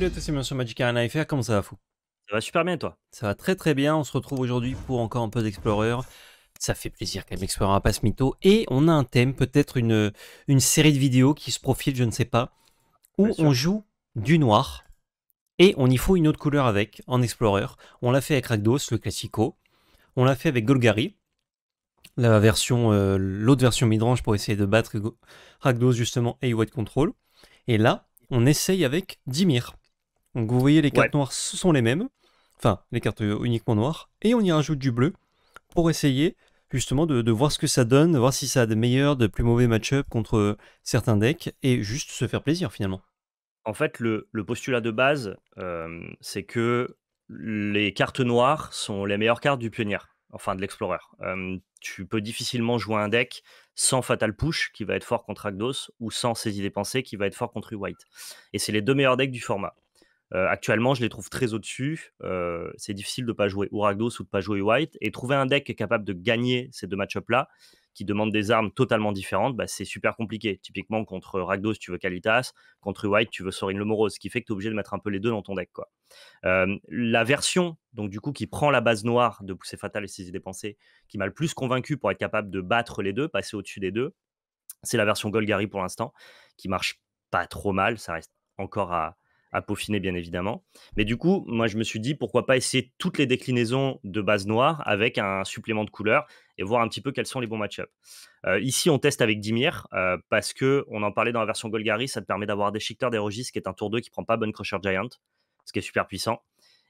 Salut à tous, c'est sur Magic Arena FR, comment ça va fou Ça va super bien toi Ça va très très bien, on se retrouve aujourd'hui pour encore un peu d'Explorer. Ça fait plaisir quand même, Explorer à passe mytho. Et on a un thème, peut-être une, une série de vidéos qui se profile, je ne sais pas, où on joue du noir et on y faut une autre couleur avec, en Explorer. On l'a fait avec Ragdos, le classico. On l'a fait avec Golgari, la version, euh, l'autre version midrange pour essayer de battre Rakdos justement et White Control. Et là, on essaye avec Dimir. Donc vous voyez, les cartes noires, ce sont les mêmes. Enfin, les cartes euh, uniquement noires. Et on y rajoute du bleu pour essayer justement de, voir ce que ça donne, voir si ça a de meilleurs, de plus mauvais match-up contre euh, certains decks, et juste se faire plaisir finalement. En fait, le, postulat de base, euh, c'est que les cartes noires sont les meilleures cartes du pionnier, enfin de l'explorer. tu peux difficilement jouer un deck sans Fatal Push qui va être fort contre Agdos ou sans Saisie Pensées qui va être fort contre White. Et c'est les deux meilleurs decks du format. Euh, actuellement, je les trouve très au-dessus. Euh, c'est difficile de ne pas jouer Uragdos ou de ne pas jouer White. Et trouver un deck capable de gagner ces deux match-ups-là, qui demandent des armes totalement différentes, bah, c'est super compliqué. Typiquement, contre Ragdos, tu veux Kalitas. Contre White, tu veux Sorin le Ce qui fait que tu es obligé de mettre un peu les deux dans ton deck. Quoi. Euh, la version, donc du coup, qui prend la base noire de pousser fatal et Saisie Dépensée, qui m'a le plus convaincu pour être capable de battre les deux, passer au-dessus des deux, c'est la version Golgari pour l'instant, qui marche pas trop mal. Ça reste encore à à peaufiner, bien évidemment. Mais du coup, moi, je me suis dit, pourquoi pas essayer toutes les déclinaisons de base noire avec un supplément de couleur et voir un petit peu quels sont les bons match-up. Euh, ici, on teste avec Dimir euh, parce que on en parlait dans la version Golgari, ça te permet d'avoir des Shikter, des Rogis, qui est un tour 2 qui prend pas Bonne Crusher Giant, ce qui est super puissant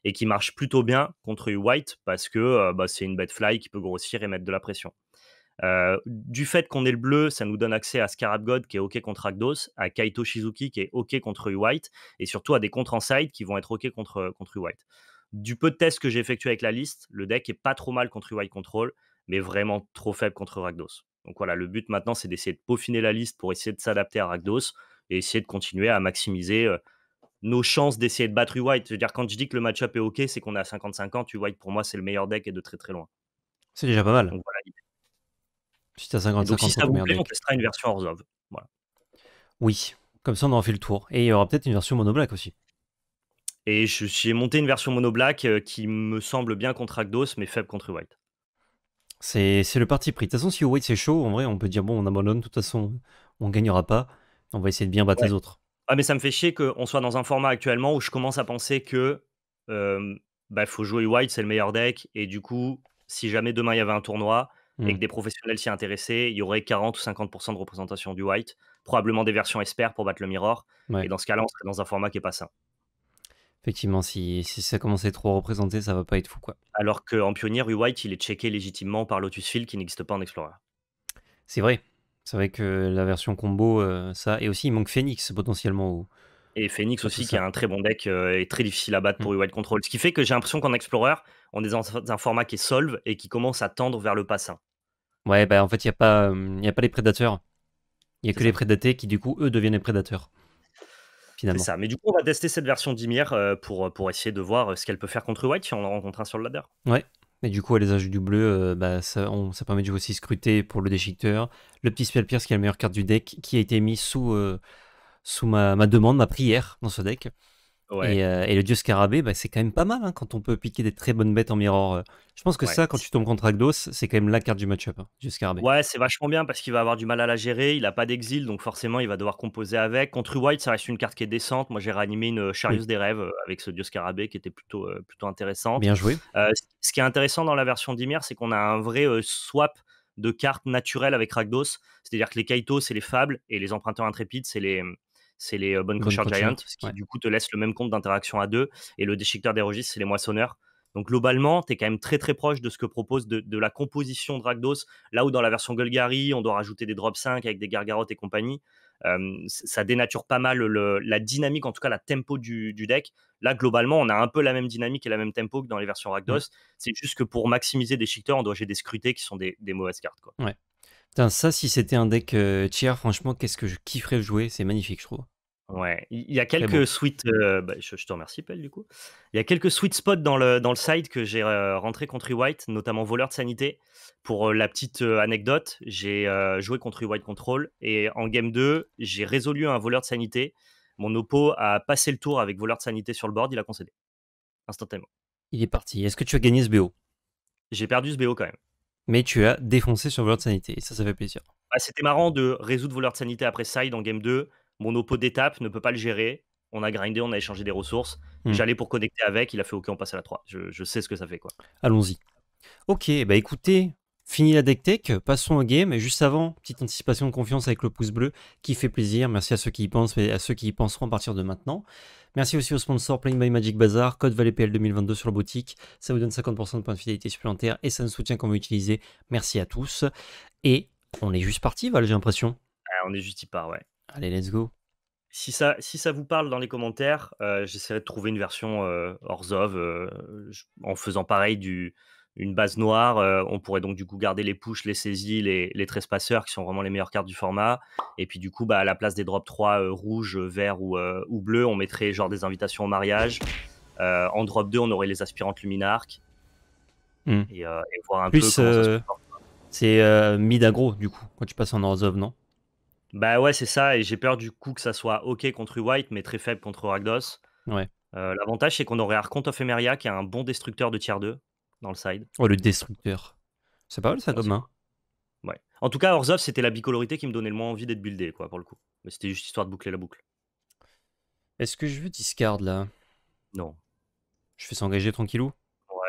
et qui marche plutôt bien contre white parce que euh, bah, c'est une bête fly qui peut grossir et mettre de la pression. Euh, du fait qu'on est le bleu, ça nous donne accès à Scarab God qui est OK contre Rakdos, à Kaito Shizuki qui est OK contre white et surtout à des contre en side qui vont être OK contre, euh, contre white Du peu de tests que j'ai effectués avec la liste, le deck est pas trop mal contre white Control, mais vraiment trop faible contre Rakdos. Donc voilà, le but maintenant, c'est d'essayer de peaufiner la liste pour essayer de s'adapter à Rakdos et essayer de continuer à maximiser euh, nos chances d'essayer de battre white cest C'est-à-dire, quand je dis que le match-up est OK, c'est qu'on est à 50-50. U-White, pour moi, c'est le meilleur deck et de très très loin. C'est déjà pas mal. Si on une version hors Oui, comme ça on aura fait le tour. Et il y aura peut-être une version mono-black aussi. Et j'ai monté une version mono-black euh, qui me semble bien contre Agdos, mais faible contre White. C'est le parti pris. De toute façon, si White c'est chaud, en vrai, on peut dire bon, on abandonne, de toute façon, on gagnera pas. On va essayer de bien battre les autres. Ah, mais ça me fait chier qu'on soit dans un format actuellement où je commence à penser que euh, bah, faut jouer White, c'est le meilleur deck. Et du coup, si jamais demain il y avait un tournoi, et que mmh. des professionnels s'y intéressaient, il y aurait 40 ou 50% de représentation du white, probablement des versions espères pour battre le mirror. Et dans ce cas-là, on serait dans un format qui n'est pas sain. Effectivement, si, ça commence à être trop représenté, ça va pas être fou. quoi. Alors qu'en pionnier, U-White, il est checké légitimement par Lotus Field qui n'existe pas en Explorer. C'est vrai. C'est vrai que la version combo, euh, ça. Et aussi, il manque Phoenix potentiellement. Et Phoenix aussi, qui a un très bon deck euh, et très difficile à battre mmh. pour U-White Control. Ce qui fait que j'ai l'impression qu'en Explorer, on est dans un format qui est solve et qui commence à tendre vers le passin. Ouais, bah, en fait, il n'y a, pas, euh, a pas les prédateurs. Il n'y a que les prédatés qui, du coup, eux deviennent les prédateurs. C'est ça. Mais du coup, on va tester cette version Dimir euh, pour, euh, pour essayer de voir ce qu'elle peut faire contre White si on en rencontre un sur le ladder. Ouais. Mais du coup, elle les ajouts du bleu, bah, ça, permet de aussi scruter pour le déchiqueteur. Le petit Spell Pierce, qui est la meilleure carte du deck, qui a été mis sous, sous ma, ma, demande, ma prière dans ce deck. Euh, et, le dieu scarabée, bah, c'est quand même pas mal hein, quand on peut piquer des très bonnes bêtes en mirror. Euh. Je pense que ça, quand tu tombes contre Agdos, c'est quand même la carte du match-up, hein, dieu scarabée. Ouais, c'est vachement bien parce qu'il va avoir du mal à la gérer. Il a pas d'exil, donc forcément, il va devoir composer avec. Contre White, ça reste une carte qui est décente. Moi, j'ai réanimé une euh, Charius des rêves avec ce dieu scarabée qui était plutôt, plutôt intéressant. Bien joué. ce qui est intéressant dans la version d'Imir, c'est qu'on a un vrai swap de cartes naturelles avec ragdos C'est-à-dire que les kaito c'est les fables et les emprunteurs intrépides, c'est les c'est les Bonne Crusher Giant, qui du coup te laisse le même compte d'interaction à deux. Et le déchiqueteur des registres, c'est les moissonneurs. Donc globalement, tu es quand même très très proche de ce que propose de, la composition Dragdos, là où dans la version Golgari, on doit rajouter des drops 5 avec des gargarottes et compagnie. ça dénature pas mal la dynamique, en tout cas la tempo du, deck. Là, globalement, on a un peu la même dynamique et la même tempo que dans les versions mmh. Rakdos. C'est juste que pour maximiser des shifters, on doit jeter des scrutés qui sont des, des mauvaises cartes. Quoi. Ouais. Putain, ça, si c'était un deck euh, tiers, tier, franchement, qu'est-ce que je kifferais jouer C'est magnifique, je trouve. Ouais, il y a quelques sweet. Euh, bah, je, te remercie, Pelle, du coup. Il y a quelques sweet spots dans le, dans le side que j'ai euh, rentré contre White, notamment voleur de sanité. Pour la petite anecdote, j'ai joué contre White Control et en game 2, j'ai résolu un voleur de sanité. Mon oppo a passé le tour avec voleur de sanité sur le board, il a concédé. Instantanément. Il est parti. Est-ce que tu as gagné ce BO J'ai perdu ce BO quand même mais tu as défoncé sur voleur de sanité. Et ça, ça fait plaisir. Bah, c'était marrant de résoudre voleur de sanité après side en game 2. Mon oppo d'étape ne peut pas le gérer. On a grindé, on a échangé des ressources. Hmm. J'allais pour connecter avec, il a fait OK, on passe à la 3. Je, sais ce que ça fait. quoi. Allons-y. Ok, bah écoutez, Fini la deck tech, passons au game. Et juste avant, petite anticipation de confiance avec le pouce bleu qui fait plaisir. Merci à ceux qui y pensent mais à ceux qui y penseront à partir de maintenant. Merci aussi aux sponsor Playing by Magic Bazaar, code PL 2022 sur la boutique. Ça vous donne 50% de points de fidélité supplémentaires et ça nous soutient quand vous l'utilisez. Merci à tous. Et on est juste parti, Val, j'ai l'impression. Ah, on est juste y part, ouais. Allez, let's go. Si ça, si ça vous parle dans les commentaires, euh, j'essaierai de trouver une version euh, hors of, euh, en faisant pareil du, une base noire. Euh, on pourrait donc du coup garder les pushes, les saisies, les, les trespasseurs qui sont vraiment les meilleures cartes du format. Et puis du coup, bah, à la place des drop 3 euh, rouges, rouge, euh, vert ou, bleus bleu, on mettrait genre des invitations au mariage. en drop 2, on aurait les aspirantes luminarques. Hmm. Et, voir un Plus, c'est mid aggro du coup, quand tu passes en Orzhov, non Bah ouais, c'est ça. Et j'ai peur du coup que ça soit ok contre White, mais très faible contre Ragdos. Ouais. L'avantage, c'est qu'on aurait Arconte of qui est un bon destructeur de tier 2 dans le side. Oh, le destructeur. C'est pas mal ça Ouais. En tout cas, of, c'était la bicolorité qui me donnait le moins envie d'être buildé, quoi, pour le coup. Mais c'était juste histoire de boucler la boucle. Est-ce que je veux discard là Non. Je fais s'engager tranquillou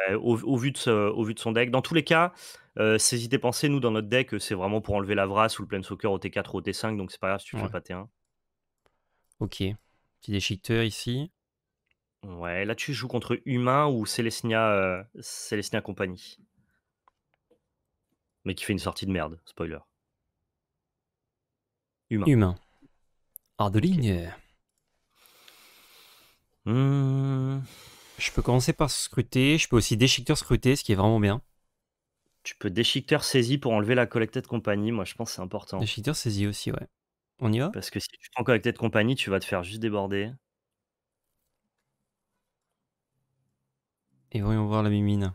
Ouais, au, vu de son deck. Dans tous les cas, euh, ces idées nous, dans notre deck, c'est vraiment pour enlever la Vras ou le soccer au T4 au T5, donc c'est pas grave si tu fais pas T1. Ok. Petit déchiqueteur ici. Ouais, là tu joues contre Humain ou Célestia, euh, Compagnie. Mais qui fait une sortie de merde, spoiler. Humain. Humain. de ligne. Mmh. Je peux commencer par scruter, je peux aussi déchiqueteur scruter, ce qui est vraiment bien. Tu peux déchiqueteur saisie pour enlever la collectée de compagnie, moi je pense que c'est important. Déchiqueter saisie aussi, ouais. On y va Parce que si tu prends collectée de compagnie, tu vas te faire juste déborder. Et voyons voir la mimine.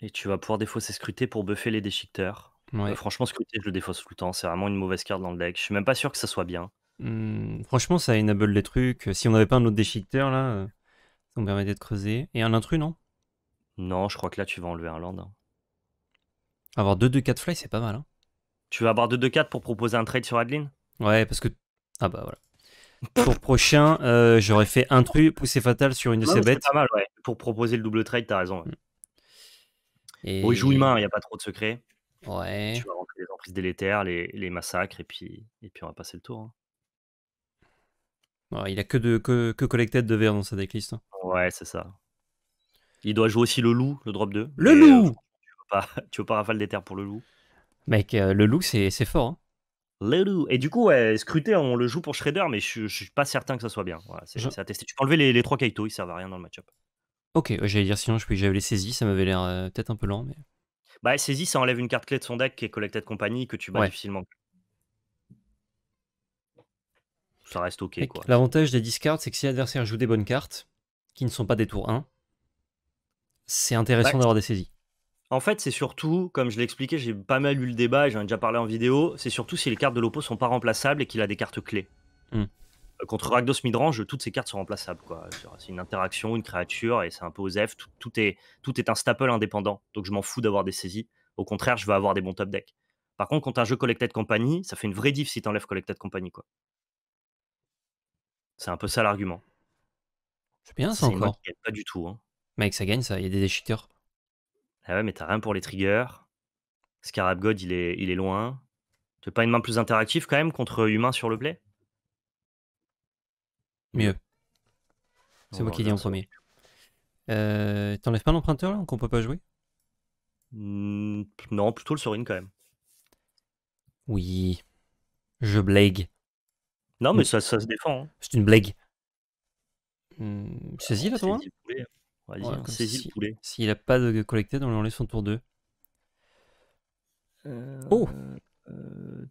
Et tu vas pouvoir défausser Scruté pour buffer les déchiqueteurs. Euh, franchement, scruter, je le défausse tout le temps. C'est vraiment une mauvaise carte dans le deck. Je suis même pas sûr que ça soit bien. Hmm, franchement, ça enable les trucs. Si on n'avait pas un autre déchiqueteur, là, euh, ça me permettait de creuser. Et un intrus, non Non, je crois que là, tu vas enlever un land. Hein. Avoir 2-2-4 fly, c'est pas mal. Hein. Tu vas avoir 2-2-4 pour proposer un trade sur Adeline Ouais, parce que. Ah bah voilà. Pour prochain, euh, j'aurais fait truc Poussé fatal sur une de ces bêtes. pas mal, ouais. Pour proposer le double trade, t'as raison. Et... il joue humain, il n'y a pas trop de secrets. Ouais. Tu vas rentrer les emprises délétères, les, les, massacres, et puis, et puis on va passer le tour. Hein. il a que, de, que, collected de verre dans sa decklist. Hein. Ouais, c'est ça. Il doit jouer aussi le loup, le drop 2. Le euh, loup tu, veux pas, veux pas rafale des terres pour le loup Mec, euh, le loup, c'est fort. Hein. Et du coup, scruter, scruté, on le joue pour Shredder, mais je, suis pas certain que ça soit bien. c'est à tester. Tu peux enlever les, trois Kaito, ils servent à rien dans le matchup Ok, j'allais dire sinon j'avais les saisies, ça m'avait l'air euh, peut-être un peu lent. Mais... Bah, saisie, ça enlève une carte clé de son deck qui est collectée de compagnie que tu bats difficilement. Ça reste ok. L'avantage des discards, c'est que si l'adversaire joue des bonnes cartes, qui ne sont pas des tours 1, c'est intéressant d'avoir des saisies. En fait, c'est surtout, comme je l'ai expliqué, j'ai pas mal eu le débat et j'en ai déjà parlé en vidéo, c'est surtout si les cartes de l'Oppo sont pas remplaçables et qu'il a des cartes clés. Hmm. Euh, contre Ragdos Midrange, toutes ces cartes sont remplaçables. C'est une interaction, une créature, et c'est un peu aux F. Tout, est, un staple indépendant, donc je m'en fous d'avoir des saisies. Au contraire, je veux avoir des bons top decks. Par contre, quand un jeu Collected Company, ça fait une vraie diff si t'enlèves Collected Company. quoi. C'est un peu ça l'argument. C'est bien ça encore. pas du tout. Hein. Mec, ça gagne ça, il y a des déchiqueurs. Ah mais t'as rien pour les triggers. Scarab God, il est, il est loin. T'as pas une main plus interactive quand même contre humain sur le play Mieux. C'est moi qui dis en premier. Euh, t'enlèves pas l'emprunteur là qu'on peut pas jouer mmh, Non, plutôt le Sorin quand même. Oui. Je blague. Non, mais, ça, ça, se défend. Hein. C'est une blague. Mmh, saisis là, ah, toi s'il n'a pas de collecté, on lui son tour 2. Euh, oh euh,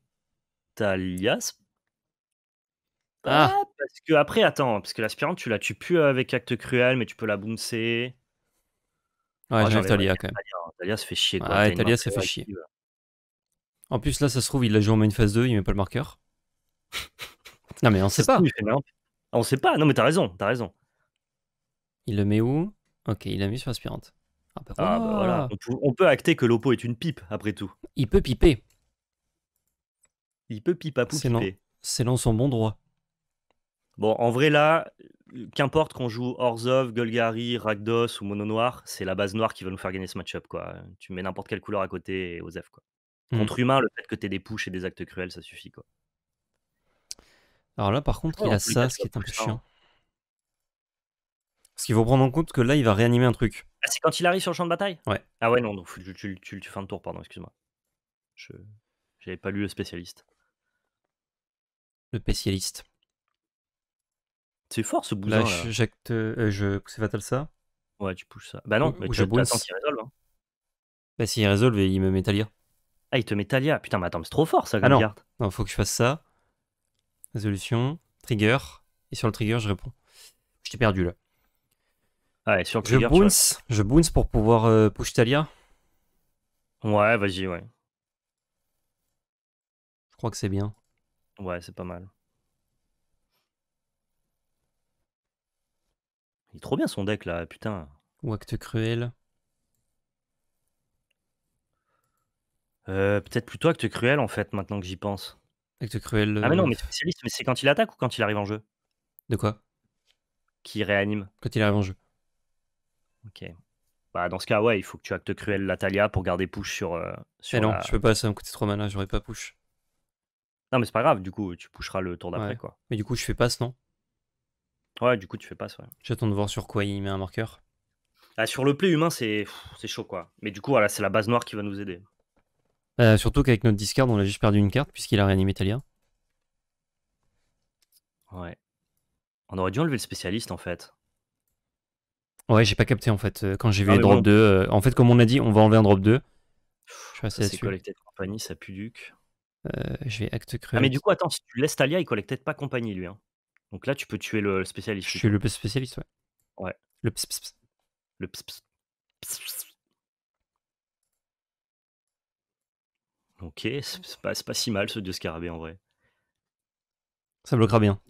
ah. Parce que après, attends, parce que l'aspirante, tu la tues plus avec acte cruel, mais tu peux la bouncer. Ouais, ah, j'enlève Talia quand même. Talia hein. fait chier. Talia fait chier. En plus, là, ça se trouve, il la joué en main phase 2, il met pas le marqueur. non, mais on sait pas. On on sait pas, non, mais t'as raison, t'as raison. Il le met où Ok, il a mis sur aspirante. Ah, bah, ah, bah, oh. On peut acter que l'Oppo est une pipe, après tout. Il peut piper. Il peut pipe à C'est dans son bon droit. Bon, en vrai, là, euh, qu'importe qu'on joue Orzov, Golgari, Ragdos ou Mono Noir, c'est la base noire qui va nous faire gagner ce match-up. Quoi. Tu mets n'importe quelle couleur à côté et Quoi. Hmm. Contre humain, le fait que tu aies des pouches et des actes cruels, ça suffit. Quoi. Alors là, par contre, il a ça, ce qui est un peu chiant. Hein. Parce qu'il faut prendre en compte que là, il va réanimer un truc. Ah, c'est quand il arrive sur le champ de bataille Ouais. Ah ouais, non, donc, tu, tu, tu, fin de tour, pardon, excuse-moi. Je J'avais pas lu le spécialiste. Le spécialiste. C'est fort ce bousin. Là, là. je euh, c'est fatal ça Ouais, tu pousses ça. Bah non, mais tu attends qu'il résolve. Bah s'il résolve, il me met Talia. Ah, il te met Talia. Putain, mais attends, c'est trop fort ça, ah non. Garde. faut que je fasse ça. Résolution, trigger. Et sur le trigger, je réponds. Je t'ai perdu là je bounce, pour pouvoir euh, push Talia. Ouais, vas-y, ouais. Je crois que c'est bien. Ouais, c'est pas mal. Il est trop bien son deck là, putain. Ou acte cruel. Euh, peut-être plutôt acte cruel en fait, maintenant que j'y pense. Acte cruel. Ah, mais non, euh, mais spécialiste, mais c'est quand il attaque ou quand il arrive en jeu De quoi Qui réanime. Quand il arrive en jeu. Ok. Bah, dans ce cas, ouais, il faut que tu actes cruel la Talia pour garder push sur. mais euh, eh non, je peux pas, ça me coûter trop mana, j'aurais pas push. Non, mais c'est pas grave, du coup, tu pusheras le tour d'après, quoi. Mais du coup, je fais passe, non Ouais, du coup, tu fais passe, ouais. J'attends de voir sur quoi il met un marqueur. Ah, sur le play humain, c'est chaud, quoi. Mais du coup, voilà, c'est la base noire qui va nous aider. Euh, surtout qu'avec notre discard, on a juste perdu une carte, puisqu'il a réanimé Talia. Ouais. On aurait dû enlever le spécialiste, en fait. Ouais, j'ai pas capté en fait. Euh, quand j'ai vu ah, les drop 2, euh, en fait, comme on a dit, on va enlever un drop 2. Je sais collecté de compagnie ça pue duc. Euh, je vais acte cruel. Ah, mais du coup, attends, si tu laisses Talia, il peut-être pas compagnie lui. Hein. Donc là, tu peux tuer le spécialiste. Je suis le spécialiste, ouais. Ouais. Le pss Le pss Ok, c'est pas, si mal ce dieu scarabée en vrai. Ça bloquera bien.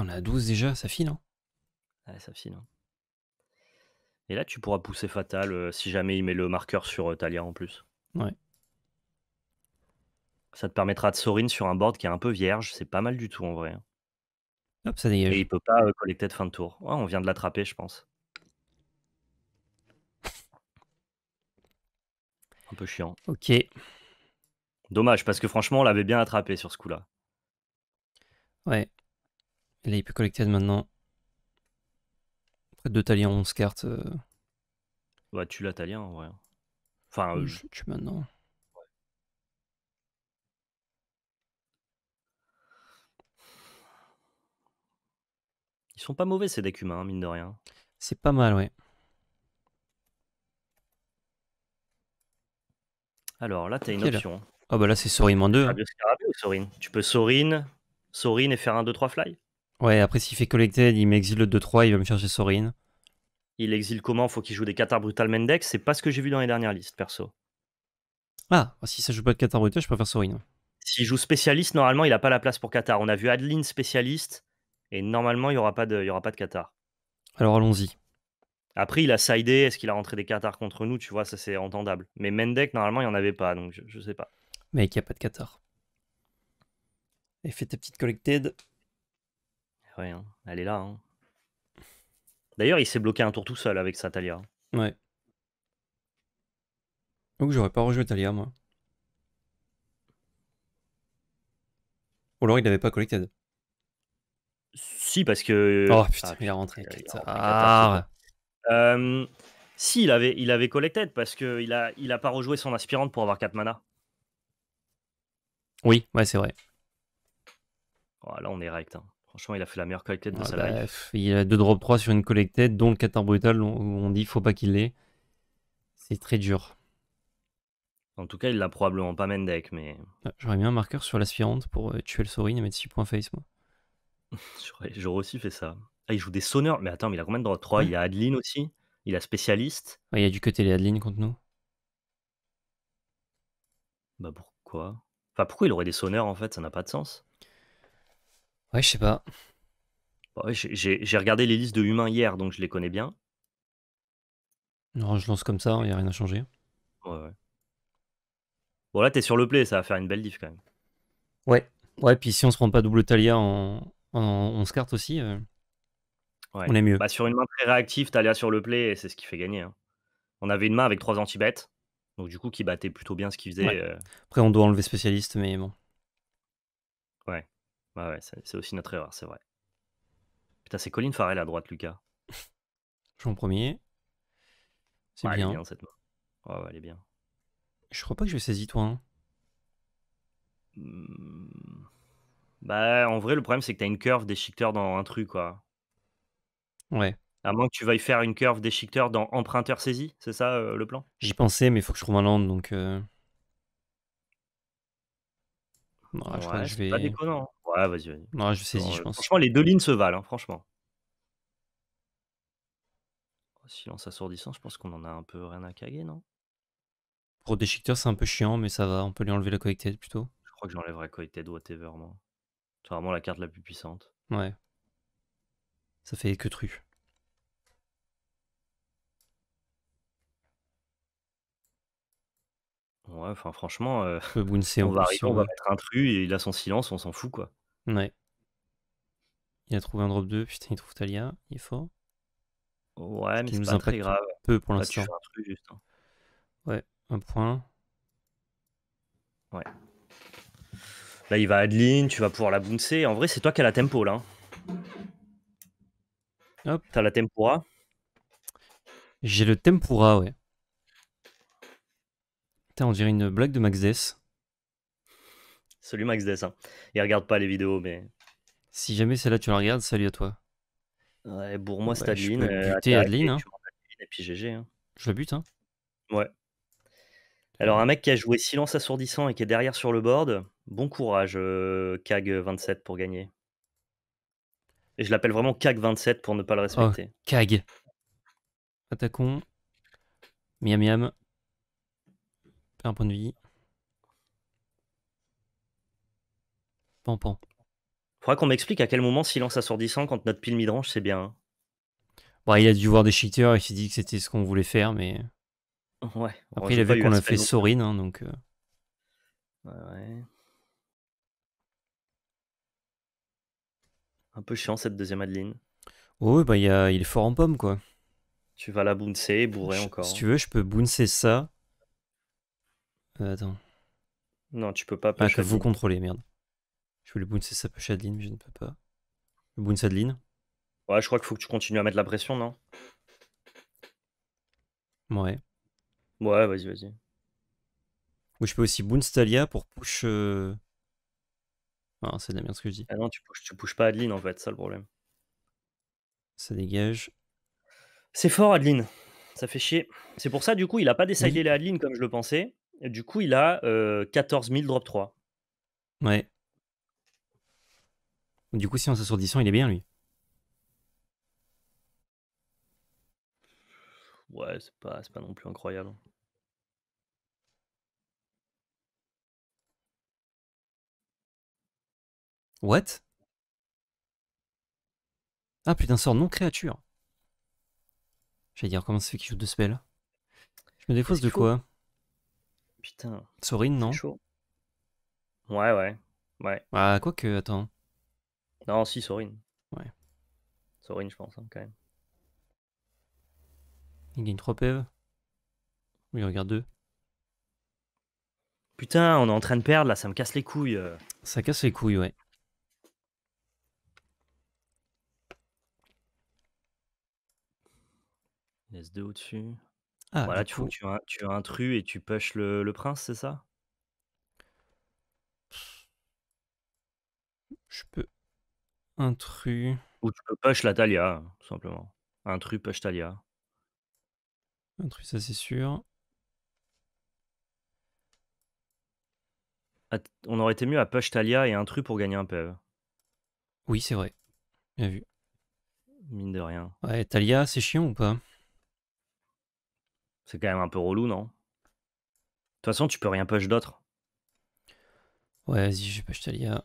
on a 12 déjà, ça file. Hein ouais, ça file. Hein. Et là, tu pourras pousser Fatal euh, si jamais il met le marqueur sur euh, Talia en plus. Ouais. Ça te permettra de Sorin sur un board qui est un peu vierge. C'est pas mal du tout en vrai. Hein. Hop, ça Et il peut pas euh, collecter de fin de tour. on vient de l'attraper, je pense. Un peu chiant. Ok. Dommage, parce que franchement, on l'avait bien attrapé sur ce coup-là. Ouais. Là, Il peut collecter maintenant. Près de Talien 11 cartes. Euh. Bah, tu l'as Talien, vrai. Hein. Enfin, euh, je tue maintenant. Ils sont pas mauvais ces decks humains, hein, mine de rien. C'est pas mal, ouais. Alors là, t'as une option. Ah bah là, c'est Sorin moins 2. Ah, hein. ah, tu peux Sorin, Sorin et faire un 2-3 fly Ouais, après s'il fait collected, il m'exile le 2-3, il va me chercher Sorin. Il exile comment Faut qu'il joue des Qatar Brutal Mendex. C'est pas ce que j'ai vu dans les dernières listes, perso. Ah, ah si ça joue pas de Qatar Brutal, je préfère Sorin. S'il joue spécialiste, normalement, il a pas la place pour Qatar. On a vu Adeline spécialiste, et normalement, il n'y aura, pas de, il y aura pas de Qatar. Alors allons-y. Après, il a sidé. Est-ce qu'il a rentré des Qatar contre nous Tu vois, ça c'est entendable. Mais Mendek, normalement, il n'y en avait pas, donc je, je sais pas. Mec, il n'y a pas de Qatar. Et fais ta petite collected. Ouais, elle est là. Hein. D'ailleurs, il s'est bloqué un tour tout seul avec sa Talia. Ouais. Donc j'aurais pas rejoué Talia, moi. Ou alors il n'avait pas collected. Si, parce que. Oh putain, ah, il est rentré. Ah. Euh, si, il avait, il avait collected parce qu'il a, il a pas rejoué son aspirante pour avoir 4 mana. Oui, ouais, c'est vrai. Oh, là, on est recte hein. Franchement, il a fait la meilleure collecte de sa bah, life. Il a deux drop 3 sur une collected, dont le 4 brutal, où on dit faut pas qu'il l'ait. C'est très dur. En tout cas, il l'a probablement pas deck mais. Ah, j'aurais mis un marqueur sur l'aspirante pour euh, tuer le Sorin et mettre 6 points face, moi. J'aurais aussi fait ça. Ah, il joue des sonneurs. Mais attends, mais il a combien de drop 3 Il y a Adeline aussi. Il a spécialiste. Il il a du côté les Adeline contre nous. Bah pourquoi Enfin, pourquoi il aurait des sonneurs en fait Ça n'a pas de sens. Ouais, je sais pas. Bah j'ai regardé les listes de humains hier, donc je les connais bien. Non, je lance comme ça, il hein, n'y a rien à changer. Ouais, ouais. Bon, là, t'es sur le play, ça va faire une belle diff quand même. Ouais, ouais, puis si on se prend pas double Talia en, on se carte aussi, euh, ouais. on est mieux. Bah, sur une main très réactive, Talia sur le play, c'est ce qui fait gagner. Hein. On avait une main avec trois anti-bêtes, donc du coup, qui battait plutôt bien ce qu'il faisait. Euh. Après, on doit enlever spécialiste, mais bon. Ouais, ouais, c'est aussi notre erreur, c'est vrai. Putain, c'est Colin Farrell à droite, Lucas. Je suis en premier. C'est bien. bien. Je crois pas que je vais saisir toi. Hein. Hmm. Bah, en vrai, le problème, c'est que t'as une curve déchiqueteur dans un truc, quoi. Ouais. À moins que tu veuilles faire une curve déchiqueteur dans emprunteur saisi, c'est ça euh, le plan J'y pensais, mais il faut que je trouve un land, donc. je vais. Ouais, vas-y, vas Non, je sais Franchement, les deux lignes se valent, hein, franchement. Oh, silence assourdissant, je pense qu'on en a un peu rien à caguer, non Pour Déchiqueteur, c'est un peu chiant, mais ça va, on peut lui enlever la collected plutôt. Je crois que j'enlèverai collected whatever, moi. C'est vraiment la carte la plus puissante. Ouais. Ça fait que tru. Ouais, enfin franchement, euh, on, va arriver, on va mettre un tru et il a son silence, on s'en fout quoi. Ouais. Il a trouvé un drop 2, putain, il trouve Talia, il est fort. Ouais, mais c'est pas très grave. Peu pour l'instant. Hein. Ouais, un point. Ouais. Là, il va à Adeline, tu vas pouvoir la bouncer. En vrai, c'est toi qui as la tempo là. Hein. Hop. T'as la tempura. J'ai le tempura, ouais. Putain, on dirait une blague de Max Salut Max Dess. Il regarde pas les vidéos, mais. Si jamais celle-là tu la regardes, salut à toi. Ouais, pour moi, c'est euh, Adeline. buter hein. Adeline. Et puis GG. Hein. Je bute, hein. Ouais. Alors, un mec qui a joué silence assourdissant et qui est derrière sur le board, bon courage, CAG27 euh, pour gagner. Et je l'appelle vraiment CAG27 pour ne pas le oh, respecter. CAG. Attaquons. Miam miam. Un point de vie. Pampan. Faudra qu'on m'explique à quel moment silence assourdissant quand notre pile midrange c'est bien. Hein. Bah, il a dû voir des cheaters, il s'est dit que c'était ce qu'on voulait faire, mais. Ouais. Après, il avait qu'on a fait Sorin, hein, donc. Euh. Ouais. Un peu chiant cette deuxième Adeline. Oh, bah, il est fort en pomme, quoi. Tu vas la bouncer, bourrer encore. Si hein. tu veux, je peux bouncer ça. Euh, attends. Non, tu peux pas. Ah, que vous contrôlez, merde. Je voulais bouncer sa poche Adeline, mais je ne peux pas. Le Adeline Ouais, je crois qu'il faut que tu continues à mettre la pression, non Ouais. Ouais, vas-y, vas-y. Ou je peux aussi bounce Talia pour push. Euh, ah, c'est la ce que je dis. Ah non, tu push pas Adeline en fait, ça le problème. Ça dégage. C'est fort Adeline, ça fait chier. C'est pour ça, du coup, il a pas décidé la les Adeline comme je le pensais. du coup, il a 14 euh, 000 drop 3. Ouais. Du coup, si en s'assourdissant il est bien, lui. Ouais, c'est pas, non plus incroyable. What Ah putain, sort non créature. J'allais dire, comment ça fait qu'il joue deux spells Je me défausse de quoi Putain. Sorin, non chaud. Ouais, ouais. Ouais. Ah, que, attends. Non, si, Sorin. Ouais. Sorin, je pense, hein, quand même. Il gagne 3 PV. E oui, il regarde 2. Putain, on est en train de perdre là, ça me casse les couilles. Euh. Ça casse les couilles, ouais. Laisse 2 au-dessus. Ah, voilà, tu, tu, as, tu as un tru et tu pushes le prince, c'est ça Je peux Intrus. Ou tu peux push la Talia, tout simplement. Intrus, push Talia. Intrus, ça c'est sûr. Ah, on aurait été mieux à push Talia et intrus pour gagner un PEV. Oui, c'est vrai. Bien vu. Mine de rien. Ouais, Talia, c'est chiant ou pas C'est quand même un peu relou, non De toute façon, tu peux rien push d'autre. Ouais, vas-y, je push Talia.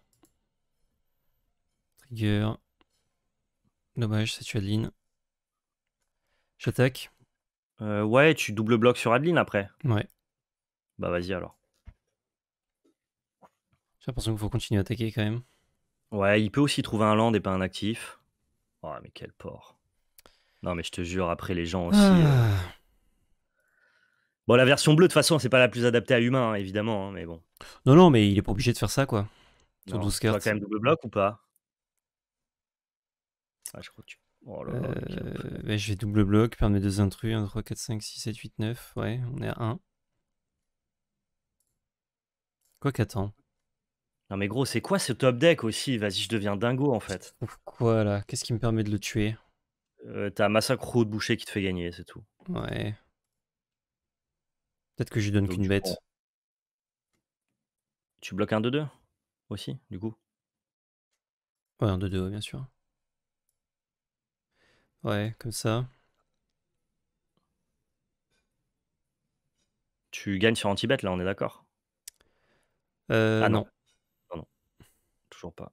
Dommage, ça tue Adeline. J'attaque. Euh, ouais, tu double bloc sur Adeline après. Ouais. Bah vas-y alors. J'ai l'impression qu'il faut continuer à attaquer quand même. Ouais, il peut aussi trouver un land et pas un actif. Oh mais quel porc. Non mais je te jure, après les gens aussi. Ah. Euh. Bon, la version bleue, de toute façon, c'est pas la plus adaptée à humain, hein, évidemment, hein, mais bon. Non, non, mais il est pas obligé de faire ça, quoi. quand même double bloc ou pas ah, je Oh là là, euh, je vais double bloc, perdre mes deux intrus. 1, 3, 4, 5, 6, 7, 8, 9. Ouais, on est à 1. Quoi qu'attends. Non mais gros, c'est quoi ce top deck aussi Vas-y, je deviens dingo en fait. quoi là Qu'est-ce qui me permet de le tuer euh, T'as Massacre de Boucher qui te fait gagner, c'est tout. Ouais. Peut-être que je lui donne qu'une bête. Tu bloques un 2-2 aussi, du coup Ouais, un 2-2, bien sûr. Ouais, comme ça. Tu gagnes sur Antibet, là, on est d'accord euh, Ah non. non. Oh, non, Toujours pas.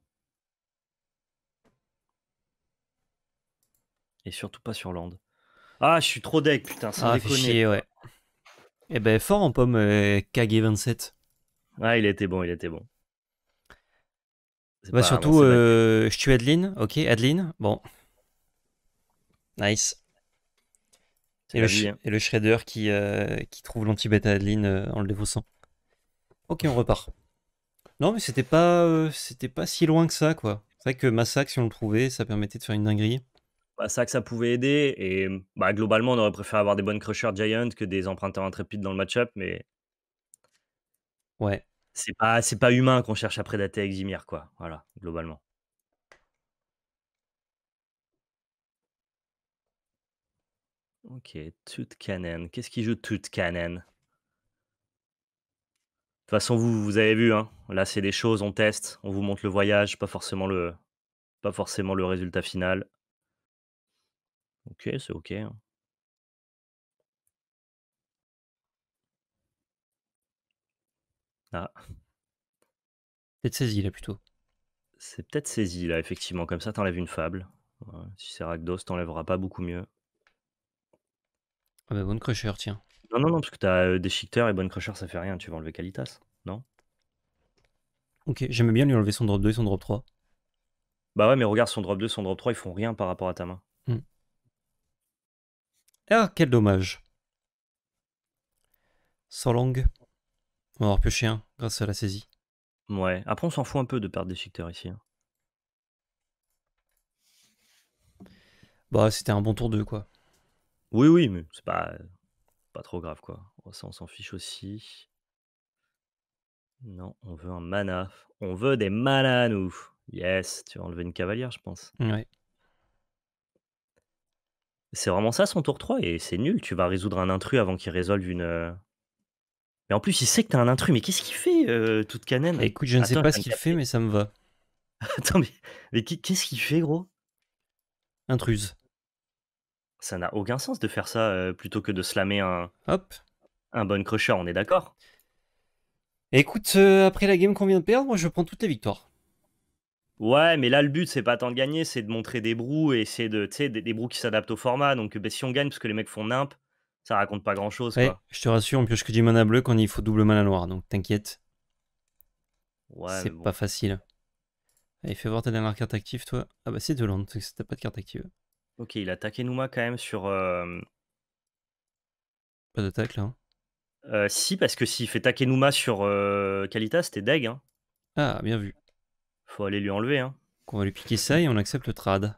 Et surtout pas sur Land. Ah, je suis trop deck, putain, ça ah, déconne. ouais. Eh ben, fort en pomme, euh, KG27. Ah, il était bon, il était bon. Bah, surtout, euh, je tue Adeline, ok, Adeline, bon, Nice. Hein. Et le, Shredder qui, euh, trouve l'anti-bêta euh, en le dévoussant. Ok, on repart. Non, mais c'était pas, euh, c'était pas si loin que ça, quoi. C'est vrai que Massacre, si on le trouvait, ça permettait de faire une dinguerie. Massac, ça pouvait aider. Et bah, globalement, on aurait préféré avoir des bonnes Crusher Giant que des emprunteurs intrépides dans le match-up, mais. Ouais. C'est pas, c'est pas humain qu'on cherche à prédater avec Zimir, quoi. Voilà, globalement. Ok, canon, Qu'est-ce qu'il joue Tutkanen De toute façon, vous, vous avez vu, hein. là c'est des choses, on teste, on vous montre le voyage, pas forcément le, pas forcément le résultat final. Ok, c'est ok. hein. Ah, Peut-être saisi là plutôt. c'est peut-être saisi là, effectivement, comme ça t'enlèves une fable. si c'est Rakdos, t'enlèveras pas beaucoup mieux. Ah bah bonne Crusher, tiens. Non, non, non, parce que t'as euh, des shikters et bonne Crusher, ça fait rien. Tu vas enlever Kalitas, non Ok, j'aime bien lui enlever son drop 2 et son drop 3. Bah ouais, mais regarde, son drop 2, son drop 3, ils font rien par rapport à ta main. Hmm. Ah, quel dommage. Sans langue. On va avoir pioché un grâce à la saisie. Ouais, après on s'en fout un peu de perdre des shikters ici. Hein. Bah, c'était un bon tour 2, quoi. Oui, oui, mais c'est pas, pas trop grave, quoi. on s'en fiche aussi. Non, on veut un mana. On veut des manas, nous. Yes, tu vas enlever une cavalière, je pense. C'est vraiment ça son tour 3 et c'est nul. Tu vas résoudre un intrus avant qu'il résolve une. Euh. Mais en plus, il sait que t'as un intrus, mais qu'est-ce qu'il fait, euh, toute canenne bah, Écoute, je ne sais pas ce qu'il fait, mais ça me va. Attends, mais, qu'est-ce qu'il fait, gros Intruse ça n'a aucun sens de faire ça euh, plutôt que de slammer un, Hop. un bon crusher, on est d'accord Écoute, euh, après la game qu'on vient de perdre, moi je prends toutes les victoires. Ouais, mais là le but c'est pas tant de gagner, c'est de montrer des brous et c'est de, des, des brous qui s'adaptent au format. Donc bah, si on gagne parce que les mecs font nimp, ça raconte pas grand chose. Je te rassure, on pioche que du mana bleu quand il faut double mana noir, donc t'inquiète. Ouais, c'est pas facile. Allez, fais voir ta dernière carte active, toi. Ah bah c'est de l'onde, t'as pas de carte active. Ok, il a Takenuma quand même sur. euh, Pas d'attaque là. Hein. euh, si, parce que s'il fait Takenuma sur euh, Kalita, c'était deg. Hein. Ah, bien vu. Faut aller lui enlever. Hein. Qu'on va lui piquer ça et on accepte le trad.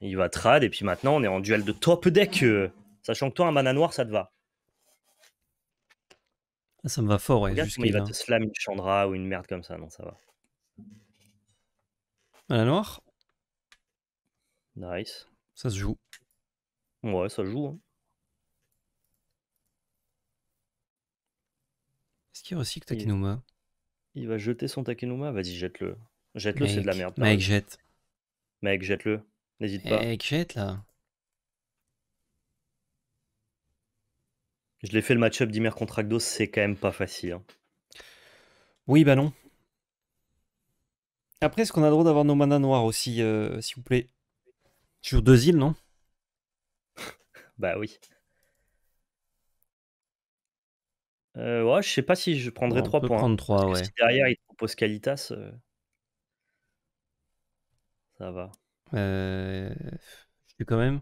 Il va trad, et puis maintenant on est en duel de top deck. Euh, sachant que toi, un mana noir, ça te va. Ah, ça me va fort, ouais. Regarde il va te slam une Chandra ou une merde comme ça. Non, ça va. Mana ah, noir. Nice. Ça se joue. Ouais, ça joue. Hein. Est-ce qu'il recycle Il- Il va jeter son Takenuma. Vas-y, jette-le. Jette-le, c'est de la merde. Mec, jette. Mec, jette-le. N'hésite pas. Mec, jette là. Je l'ai fait le match-up d'Imer contre Rakdos, c'est quand même pas facile. Hein. Oui, bah non. Après, est-ce qu'on a le droit d'avoir nos manas noirs aussi, euh, s'il vous plaît Toujours deux îles, non Bah oui. Euh, ouais, je sais pas si je prendrais trois. 3 points. prendre hein. trois, ouais. Si derrière il te propose Calitas, euh, ça va. Euh, je tue quand même.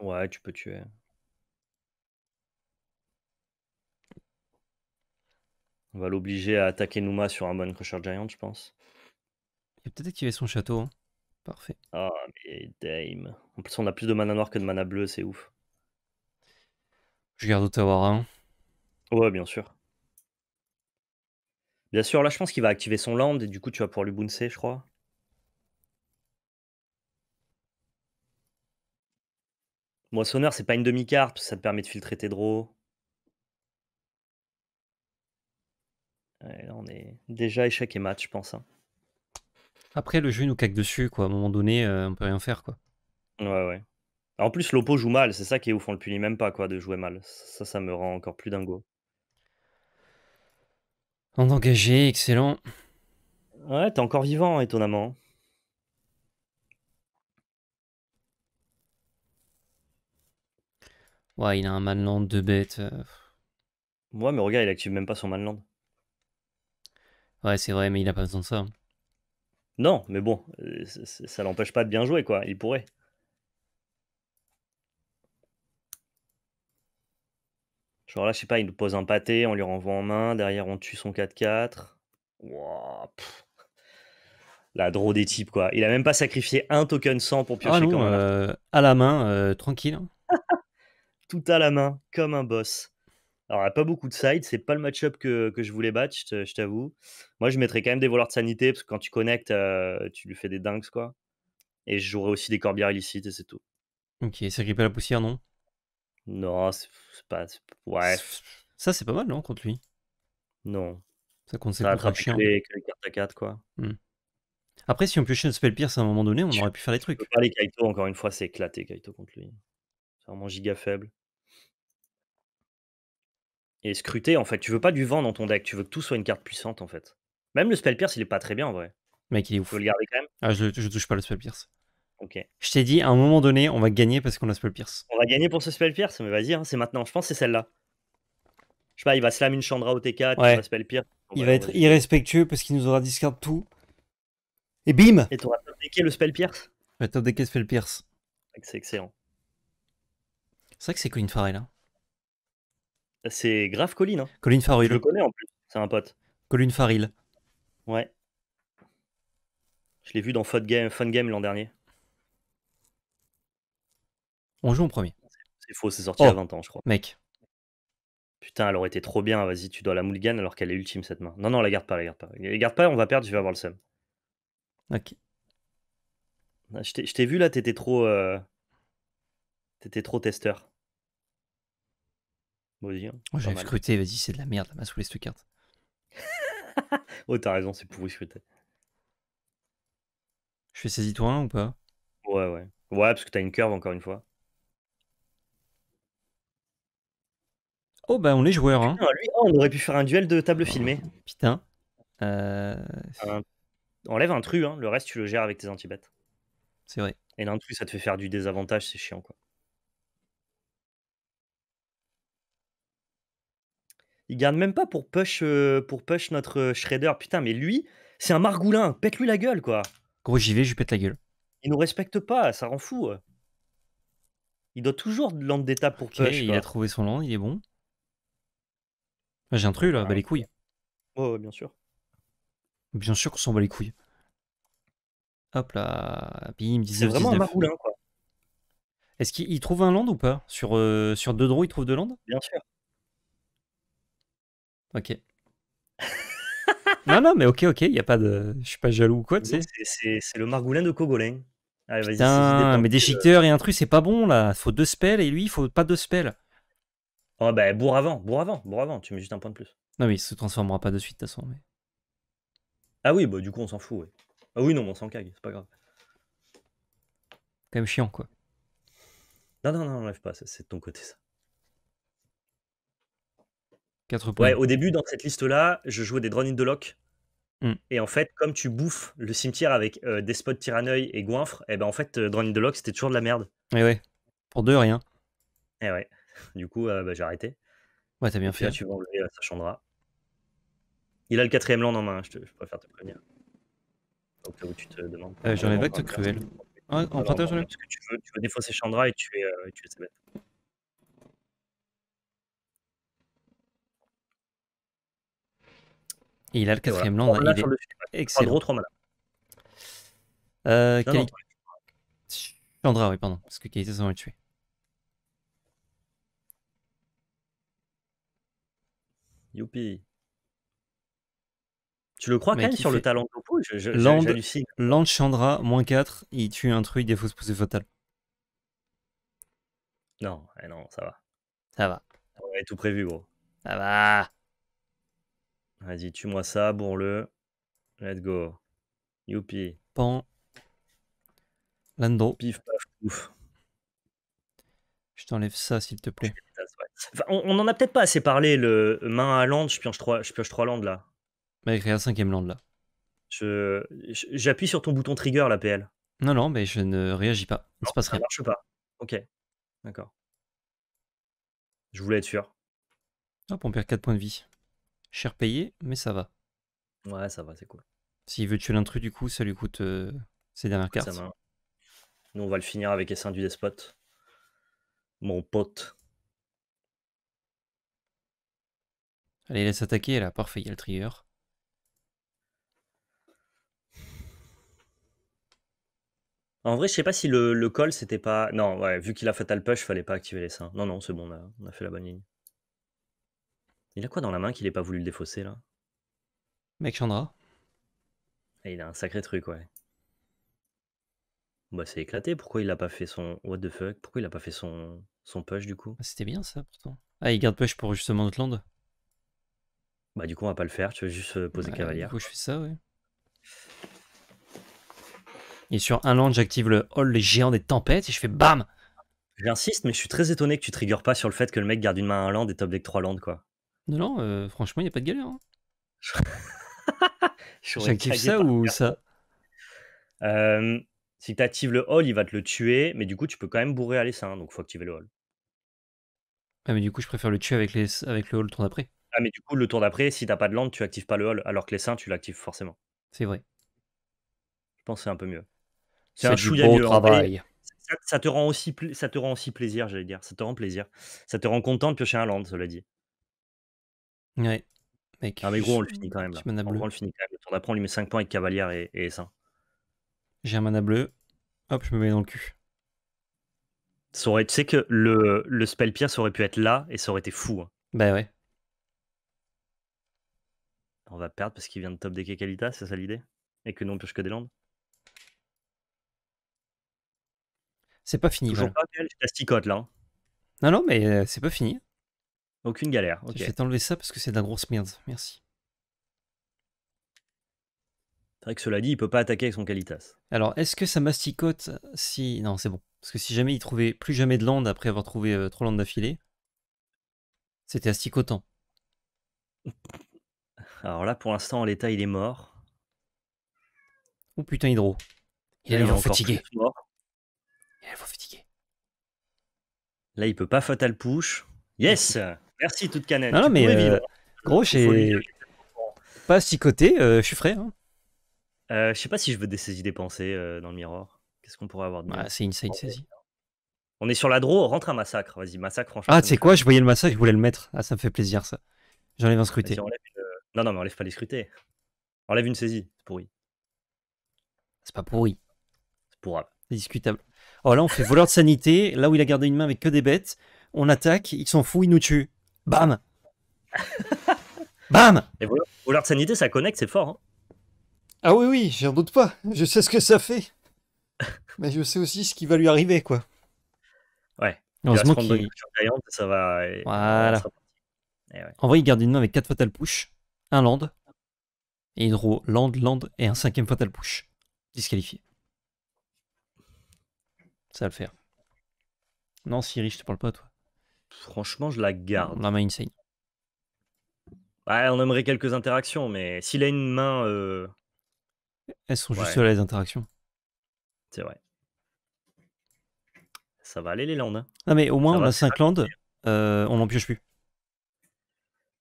Ouais, tu peux tuer. On va l'obliger à attaquer Numa sur un bon Crusher Giant, je pense. Il peut y avait son château. Hein. Parfait. Oh mais dame. En plus, on a plus de mana noir que de mana bleu, c'est ouf. Je garde Ottawa 1. Ouais, bien sûr. Bien sûr, là, je pense qu'il va activer son land et du coup, tu vas pouvoir lui bouncer, je crois. Moissonneur, c'est pas une demi-carte, ça te permet de filtrer tes draws. là, on est déjà échec et match, je pense. Hein. Après, le jeu nous caque dessus, quoi. À un moment donné, euh, on peut rien faire, quoi. Ouais, ouais. En plus, l'Oppo joue mal, c'est ça qui est ouf, on le punit même pas, quoi, de jouer mal. Ça, ça me rend encore plus dingo. En engagé, excellent. Ouais, t'es encore vivant, étonnamment. Ouais, il a un Manland de bête. Euh, ouais, mais regarde, il active même pas son Manland. Ouais, c'est vrai, mais il a pas besoin de ça. Non, mais bon, euh, ça l'empêche pas de bien jouer, quoi. Il pourrait. Genre là, je sais pas, il nous pose un pâté, on lui renvoie en main, derrière on tue son 4-4. la draw des types, quoi. Il a même pas sacrifié un token 100 pour piocher ah, euh, À la main, euh, tranquille. Tout à la main, comme un boss. Alors, il a pas beaucoup de sides. C'est pas le match-up que, que, je voulais battre, je t'avoue. Moi, je mettrais quand même des voleurs de sanité parce que quand tu connectes, euh, tu lui fais des dunks. quoi. Et je jouerais aussi des corbières illicites et c'est tout. Ok, c'est grippé la poussière, non Non, c'est pas. Ouais. Ça, c'est pas mal, non, contre lui Non. Ça compte, c'est contre chien. Avec les cartes à 4, quoi. Hmm. Après, si on piochait un Spell Pierce à un moment donné, on aurait pu faire des trucs. Kaito, encore une fois, c'est éclaté Kaito contre lui. C'est vraiment giga faible et scruter en fait. Tu veux pas du vent dans ton deck, tu veux que tout soit une carte puissante en fait. Même le Spell Pierce, il est pas très bien en vrai. Mec, il est ouf. Tu le garder quand même Ah, je, touche pas le Spell Pierce. Ok. Je t'ai dit, à un moment donné, on va gagner parce qu'on a Spell Pierce. On va gagner pour ce Spell Pierce, mais vas-y, hein, c'est maintenant. Je pense c'est celle-là. Je sais pas, il va slam une Chandra au T4, il va Spell Pierce. il va, être irrespectueux parce qu'il nous aura discard tout. Et bim Et t'auras top decké le Spell Pierce Ouais, top decké Spell Pierce. Ah, c'est excellent. C'est vrai que c'est Queen Farrell, hein. C'est grave Colline Hein. Colin Je le connais en plus, c'est un pote. Colin Faril Ouais. Je l'ai vu dans Fun Game, l'an dernier. On joue en premier. C'est faux, c'est sorti y à 20 ans, je crois. Mec. Putain, elle aurait été trop bien. Vas-y, tu dois la mulligan alors qu'elle est ultime cette main. Non, non, la garde pas, la garde pas. La garde pas, on va perdre, je vais avoir le seum. Ok. Ah, je t'ai vu là, t'étais trop. Euh, t'étais trop testeur. Oh, vas-y scruté, vas-y, c'est de la merde, elle m'a saoulé cette carte. oh, t'as raison, c'est vous scruter Je fais saisis toi ou pas Ouais, ouais. Ouais, parce que t'as une curve encore une fois. Oh, bah on est joueur. Hein. Oh, on aurait pu faire un duel de table oh, filmée. Putain. Euh, enlève un truc, hein. le reste tu le gères avec tes antibêtes. C'est vrai. Et l'intrus, ça te fait faire du désavantage, c'est chiant quoi. Il garde même pas pour push, euh, pour notre euh, Shredder. Putain, mais lui, c'est un margoulin. Pète-lui la gueule, quoi. Gros, j'y vais, je lui pète la gueule. Il nous respecte pas, ça rend fou. Il doit toujours de land d'état pour push. Il a trouvé son land, il est bon. J'ai un truc là, bah les couilles. Oh, bien sûr. Bien sûr qu'on s'en bat les couilles. Hop là, bim, 19, C'est vraiment un margoulin, quoi. Est-ce qu'il trouve un land ou pas sur, euh, sur deux draws, il trouve deux landes Bien sûr. Ok. non, non, mais ok, ok, il a pas de. Je suis pas jaloux ou quoi, tu sais. C'est le margoulin de Kogolin. Allez, Putain, mais déchiqueteur et intrus, c'est pas bon là. Faut deux spells et lui, il faut pas deux spells. Oh bah, bourre avant, bourre avant, bourre avant, tu mets juste un point de plus. Non, mais il se transformera pas de suite de toute façon. Mais... Ah oui, bah du coup, on s'en fout, ouais. Ah oui, non, on s'en cague, c'est pas grave. Quand même chiant, quoi. Non, non, non, enlève pas, c'est de ton côté ça. Ouais, au début, dans cette liste-là, je jouais des Drone in the lock. Hmm. Et en fait, comme tu bouffes le cimetière avec Despot, des spots et Goinfre, et eh ben en fait, euh, drone in the lock, c'était toujours de la merde. Mais eh ouais, pour deux, rien. Et eh ouais, du coup, euh, bah, j'ai arrêté. Ouais, t'as bien fait. Là, tu vas enlever sa euh, Sachandra. Il a le quatrième land en main, je, préfère te prévenir. Donc là où tu te demandes. J'enlève Acte Cruel. Ah, en partage, que Tu veux, tu veux défausser Chandra et tu es ses bêtes. Et il a le quatrième land. Hein, il est... Excellent. Gros, trop mal. Euh, Chandra, oui, pardon. Parce que Kaisa s'en va tuer. Youpi. Tu le crois bah, quand même sur le talent de Lopo je, je, Land, Chandra, moins 4, il tue un truc des fausses poussées fatales. Non, eh non, ça va. Ça va. On avait tout prévu, gros. Ça va. Vas-y, tue-moi ça, bourre-le. Let's go. Youpi. Pan. Lando. Pif, paf, ouf. Je t'enlève ça, s'il te plaît. on, en a peut-être pas assez parlé, le euh, main à land, je pioche trois je pioche là. Bah, écrit un cinquième land là. Je, j'appuie sur ton bouton trigger, la PL. Non, non, mais je ne réagis pas. Il ne se passe rien. Ça marche pas. Ok. D'accord. Je voulais être sûr. Hop, on perd 4 points de vie cher payé, mais ça va. Ouais, ça va, c'est cool. S'il veut tuer l'intrus, du coup, ça lui coûte euh, ses dernières cartes. Nous, on va le finir avec Essain du Despote. Mon pote. Allez, laisse attaquer, là. Parfait, il y a le trieur. En vrai, je sais pas si le, le call, c'était pas... Non, ouais, vu qu'il a fatal push, fallait pas activer les seins. Non, non, c'est bon, on a, on a fait la bonne ligne. Il a quoi dans la main qu'il n'ait pas voulu le défausser là Mec Chandra. Eh, il a un sacré truc, ouais. Bah c'est éclaté, pourquoi il a pas fait son what the fuck Pourquoi il a pas fait son son push du coup ah, C'était bien ça pourtant. Ah, il garde push pour justement Outland Bah du coup, on va pas le faire, tu veux juste euh, poser Cavalier. cavalière. Du coup, je fais ça, ouais. Et sur un land, j'active le hall les géants des tempêtes et je fais bam J'insiste, mais je suis très étonné que tu triggers pas sur le fait que le mec garde une main à un land et top deck 3 land quoi. Non, euh, franchement, il n'y a pas de galère. Hein. J'active ça ou ça Si tu actives le hall, il va te le tuer, mais du coup, tu peux quand même bourrer à l'essaim, hein, donc faut activer le hall. Ah, mais du coup, je préfère le tuer avec, les... avec le hall le tour d'après. Ah, mais du coup, le tour d'après, si t'as pas de land, tu actives pas le hall, alors que l'essaim, tu l'actives forcément. C'est vrai. Je pense que c'est un peu mieux. C'est un Travail. Ça, te rend aussi ça te rend aussi plaisir, j'allais dire. Ça te rend plaisir. Ça te rend content de piocher un land, cela dit. Ah mais gros, on le finit quand même. Là. on le finit quand même. On on lui met 5 points avec Cavalière et, et s J'ai un mana bleu. Hop, je me mets dans le cul. Ça aurait, tu sais que le, le spell pierre, ça aurait pu être là et ça aurait été fou. Hein. Bah ouais. On va perdre parce qu'il vient de top des Kalita, c'est ça l'idée Et que non, on pioche que des landes C'est pas fini. Toujours pas, là. Hein. Non, non, mais euh, c'est pas fini. Aucune galère. ok. Je vais t'enlever ça parce que c'est de la grosse merde. Merci. C'est vrai que cela dit, il peut pas attaquer avec son Calitas. Alors, est-ce que ça masticote si. Non, c'est bon. Parce que si jamais il trouvait plus jamais de land après avoir trouvé euh, trop land d'affilée, c'était asticotant. Alors là, pour l'instant, en l'état, il est mort. Oh putain, Hydro. Il est fatigué. Il est fatigué. Là, il peut pas fatal push. Yes Merci, toute canette. Non, mais euh, gros, j'ai pas si côté, euh, je suis frais. Hein. Euh, je sais pas si je veux des saisies dépensées dans le miroir. Qu'est-ce qu'on pourrait avoir de ah, C'est une, saisie. On est sur la draw, rentre un massacre. Vas-y, massacre, franchement. Ah, tu sais quoi, je voyais le massacre, je voulais le mettre. Ah, ça me fait plaisir, ça. J'enlève un scruté. Non, non, mais enlève pas les scrutés. Enlève une saisie, c'est pourri. C'est pas pourri. C'est pourrable. C'est discutable. Oh là, on fait voleur de sanité, là où il a gardé une main avec que des bêtes. On attaque, il s'en fout, il nous tue. Bam Bam Et voilà, de sanité, ça connecte, c'est fort. Hein. ah oui, oui, j'en doute pas. Je sais ce que ça fait. Mais je sais aussi ce qui va lui arriver, quoi. Ouais. Heureusement qu'il... ça va... Voilà. Eh en vrai, il garde une main avec 4 fatal push, un land, et une land, land, et un cinquième fatal push. Disqualifié. Ça va le faire. Non, Siri, je te parle pas, toi. Franchement, je la garde. La main insane. Ouais, on aimerait quelques interactions, mais s'il a une main. Euh, Elles sont juste les interactions. C'est vrai. Ça va aller, les landes. Hein. Non, mais au moins, on a 5 landes, euh, on n'en pioche plus.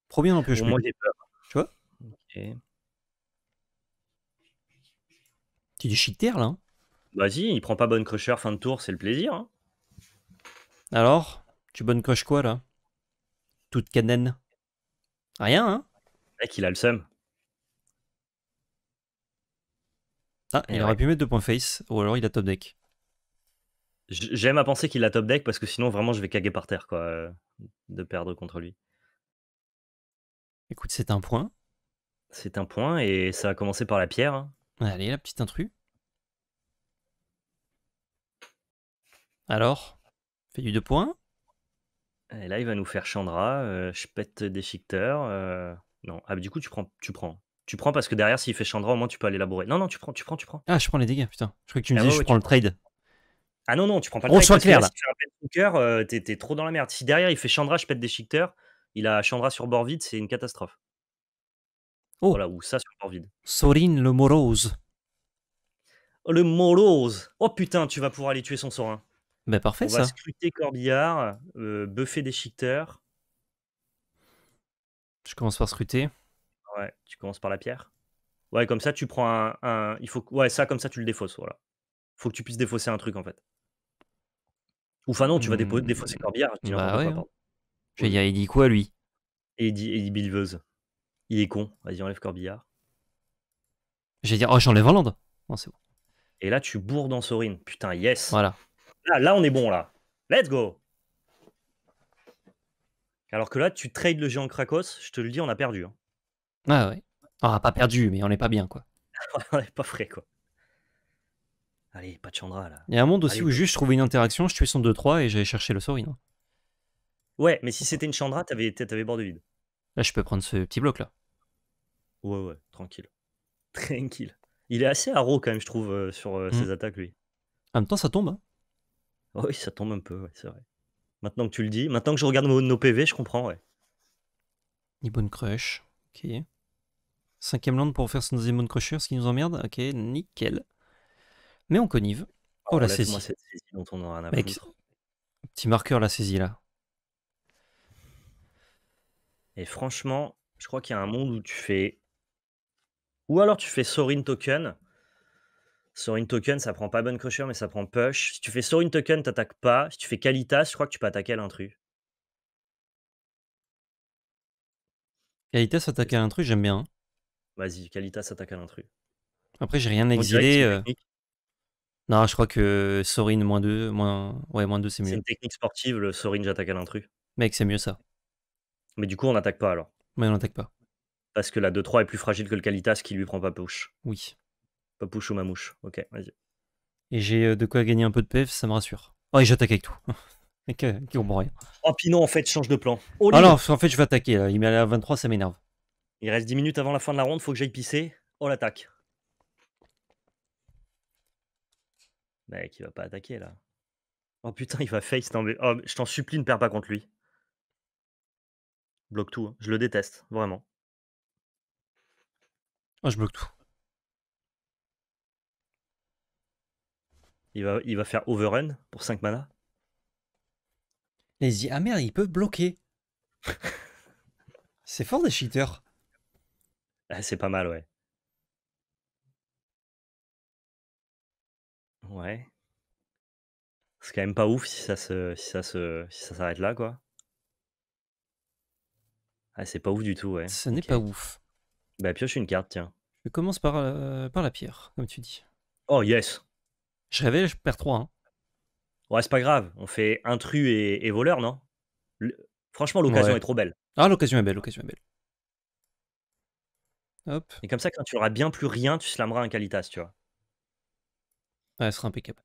Premier, on n'en pioche plus. peur. Tu vois Ok. Tu es du terre là. Hein. Vas-y, il prend pas bonne crusher fin de tour, c'est le plaisir. Hein. Alors tu bonnes coche quoi là Toute canenne Rien, hein mec, il a le seum. Ah, il aurait pu mettre deux points face, ou alors il a top deck. J'aime à penser qu'il a top deck parce que sinon vraiment je vais caguer par terre quoi euh, de perdre contre lui. Écoute, c'est un point. C'est un point et ça a commencé par la pierre. Hein. Allez, la petite intrus. Alors, fais du deux points. Et là, il va nous faire Chandra, euh, je pète des ficteurs. Euh, non, ah, du coup, tu prends, tu prends. Tu prends parce que derrière, s'il fait Chandra, au moins, tu peux l'élaborer. Non, non, tu prends, tu prends, tu prends. Ah, je prends les dégâts, putain. Je crois que tu me ah disais je prends le trade. Ah non, non, tu prends pas le trade, clair, là. Si tu fais euh, t'es trop dans la merde. Si derrière, il fait Chandra, je pète des ficteurs, il a Chandra sur bord vide, c'est une catastrophe. Oh. Voilà, ou ça sur bord vide. Sorin le morose. le morose. Oh putain, tu vas pouvoir aller tuer son sorin. Bah parfait, on va ça. scruter Corbillard, euh, buffer des Je commence par scruter. Ouais, tu commences par la pierre. Ouais, comme ça, tu prends un, un. il faut... Ouais, ça, comme ça, tu le défausses. Voilà. Faut que tu puisses défausser un truc, en fait. Ou enfin, non, tu vas mmh. défausser Corbillard. bah ouais. Hein. Je vais dire, il dit quoi, lui il dit, dit Bilveuse. Il est con. Vas-y, enlève Corbillard. Je vais dire, oh, j'enlève Hollande. Non, c'est bon. Et là, tu bourres dans Sorine Putain, yes. Voilà. Ah, là, on est bon, là. Let's go Alors que là, tu trades le géant Krakos, je te le dis, on a perdu. Hein. Ah ouais. On pas perdu, mais on n'est pas bien, quoi. on n'est pas frais, quoi. Allez, pas de Chandra, là. Il y a un monde aussi où juste je trouvais une interaction, je tuais son 2-3 et j'allais chercher le Sorin. Ouais, mais si c'était une Chandra, t'avais, avais bord de vide. Là, je peux prendre ce petit bloc, là. Ouais, ouais, tranquille. Tranquille. Il est assez arrow quand même, je trouve, euh, sur euh, ses mm. attaques, lui. En même temps, ça tombe. Hein. Ah oui, ça tombe un peu, c'est vrai. Maintenant que tu le dis, maintenant que je regarde nos, PV, je comprends, ouais. Nibone Crush, ok. Cinquième land pour faire son Demon Crusher, ce qui nous emmerde, ok, nickel. Mais on connive. Oh, oh, la saisie. on petit marqueur la saisie là. Et franchement, je crois qu'il y a un monde où tu fais. Ou alors tu fais Sorin Token, Sorin Token, ça prend pas bonne Crusher, mais ça prend Push. Si tu fais Sorin Token, t'attaques pas. Si tu fais Kalitas, je crois que tu peux attaquer à l'intrus. Kalitas attaque à l'intrus, j'aime bien. Hein. Vas-y, Kalitas attaque à l'intrus. Après, j'ai rien exilé. Euh. Non, je crois que Sorin moins 2, moins... Ouais, moins c'est mieux. C'est une technique sportive, le Sorin, j'attaque à l'intrus. Mec, c'est mieux ça. Mais du coup, on n'attaque pas alors. Mais on n'attaque pas. Parce que la 2-3 est plus fragile que le Kalitas qui lui prend pas push. Oui. Papouche ou mamouche. Ok, vas-y. Et j'ai euh, de quoi gagner un peu de PF, ça me rassure. Oh, et j'attaque avec tout. Mec, qui comprend rien. Oh, non, en fait, change de plan. Oh, non, en fait, je vais attaquer. Là. Il met à 23, ça m'énerve. Il reste 10 minutes avant la fin de la ronde, faut que j'aille pisser. Oh, l'attaque. Mec, il va pas attaquer là. Oh putain, il va face. Non, mais... Oh, je t'en supplie, ne perds pas contre lui. Bloque tout. Hein. Je le déteste, vraiment. Oh, je bloque tout. il va, faire overrun pour 5 mana. Et il ah merde, il peut bloquer. c'est fort des cheaters. Ah, c'est pas mal, ouais. Ouais. C'est quand même pas ouf si ça se, si ça se, ça s'arrête là, quoi. Ah, c'est pas ouf du tout, ouais. Ce n'est pas ouf. Bah, pioche une carte, tiens. Je commence par, euh, par la pierre, comme tu dis. Oh, yes je révèle, je perds 3. Hein. Ouais, c'est pas grave. On fait intrus et, et voleur, non Franchement, l'occasion est trop belle. Ah, l'occasion est belle, l'occasion est belle. Hop. Et comme ça, quand tu auras bien plus rien, tu slammeras un Kalitas, tu vois. Ouais, ce sera impeccable.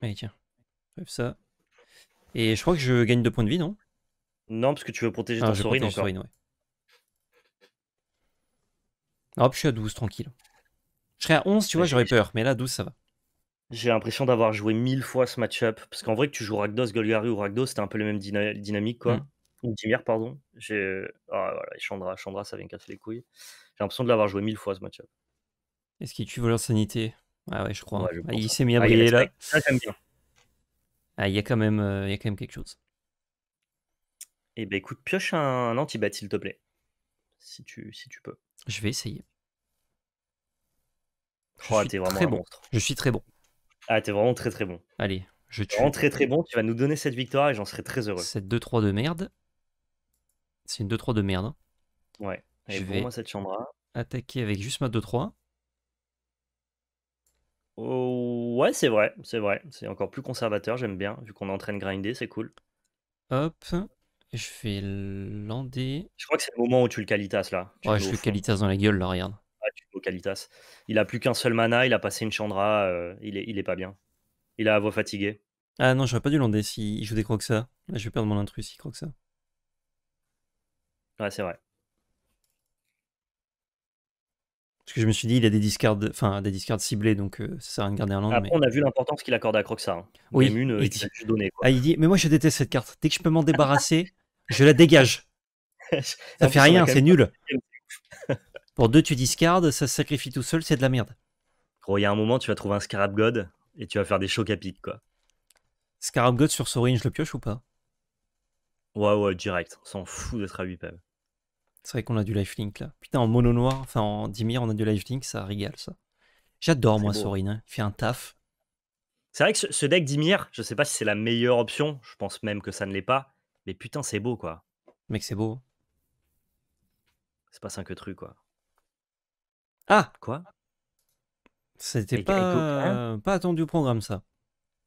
Allez, tiens. ça. Et je crois que je gagne 2 points de vie, non Non, parce que tu veux protéger ah, ton sorine, ouais. Hop, je suis à 12, tranquille. Je serais à 11, tu vois, j'aurais peur, mais là, 12, ça va. J'ai l'impression d'avoir joué mille fois ce match-up. Parce qu'en vrai, que tu joues Rakdos, Golgari ou Rakdos, c'était un peu le même dynamique, quoi. Mm. pardon. Ah, Chandra, Chandra, ça vient casser les couilles. J'ai l'impression de l'avoir joué mille fois ce match-up. Est-ce qu'il tue voleur sanité Ah ouais, je crois. Ah, il s'est mis à ah, briller là. il y, a quand même, euh, il y a quand même quelque chose. Eh ben écoute, pioche un, anti s'il te plaît. Si tu, si tu peux. Je vais essayer oh, suis vraiment très bon. Je suis très bon. Ah, t'es vraiment très très bon. Allez, je tue. très très bon, tu vas nous donner cette victoire et j'en serai très heureux. Cette 2-3 de merde. C'est une 2-3 de merde. Hein. Ouais. Et je pour moi, cette chambre. Attaquer avec juste ma 2-3. ouais, c'est vrai, c'est vrai. C'est encore plus conservateur, j'aime bien. Vu qu'on est en train de grinder, c'est cool. Hop. Je fais lander. Je crois que c'est le moment où tu le calitas là. ouais, je le calitas dans la gueule là, regarde. Calitas. Il a plus qu'un seul mana, il a passé une Chandra, euh, il, est, il est pas bien. Il a la voix fatiguée. Ah non, j'aurais pas dû si s'il joue des Croxa. ça, je vais perdre mon intrus s'il ça. Ouais, c'est vrai. Parce que je me suis dit, il a des discards, enfin des discards ciblés, donc euh, ça sert à rien de garder un land. Après, on a vu l'importance qu'il accorde à Croxa. ça. Hein. Oui. Euh, il, Ah, il dit, mais moi je déteste cette carte. Dès que je peux m'en débarrasser, je la dégage. ça fait rien, c'est nul. Pour deux, tu discardes, ça se sacrifie tout seul, c'est de la merde. Gros, il y a un moment, tu vas trouver un Scarab God et tu vas faire des chocs à quoi. Scarab God sur Sorin, je le pioche ou pas Ouais, ouais, direct. On s'en fout d'être à 8 C'est vrai qu'on a du lifelink là. Putain, en mono noir, enfin en dimir, on a du lifelink, ça régale ça. J'adore moi Sorin, il hein. fait un taf. C'est vrai que ce deck dimir, je sais pas si c'est la meilleure option, je pense même que ça ne l'est pas, mais putain, c'est beau quoi. Mec, c'est beau. C'est pas 5 trucs truc quoi. Ah Quoi C'était pas, euh, pas attendu au programme, ça.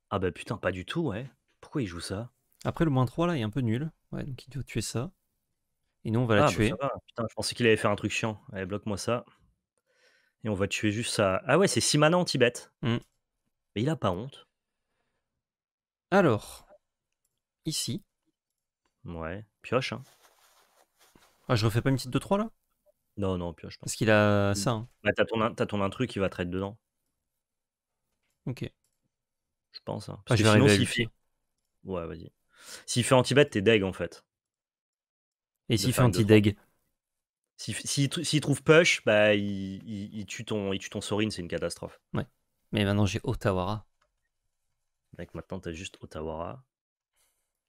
Ah bah putain, pas du tout, ouais. Pourquoi il joue ça Après, le moins 3, là, il est un peu nul. Ouais, donc il doit tuer ça. Et nous, on va la ah, bah tuer. Putain, je pensais qu'il allait faire un truc chiant. Allez, bloque-moi ça. Et on va tuer juste ça. Ah ouais, c'est Simana en Tibet. Mm. Mais il a pas honte. Alors, ici. Ouais, pioche, hein. Ah, je refais pas une petite 2-3, là non, non, pioche pas. Parce qu'il a ça. Hein. Bah, t'as ton, t'as ton intrus qui va traiter dedans, Ok. je pense. hein. Bah, Parce je que vais sinon, s'il fait... Ouais, vas-y. S'il fait anti-bet, t'es deg en fait. Et s'il fait anti deg. S'il, s'il trouve push, bah, il, il- tue ton, il ton Sorin, c'est une catastrophe. Ouais. Mais maintenant j'ai Otawara. Mec, maintenant, t'as juste Otawara.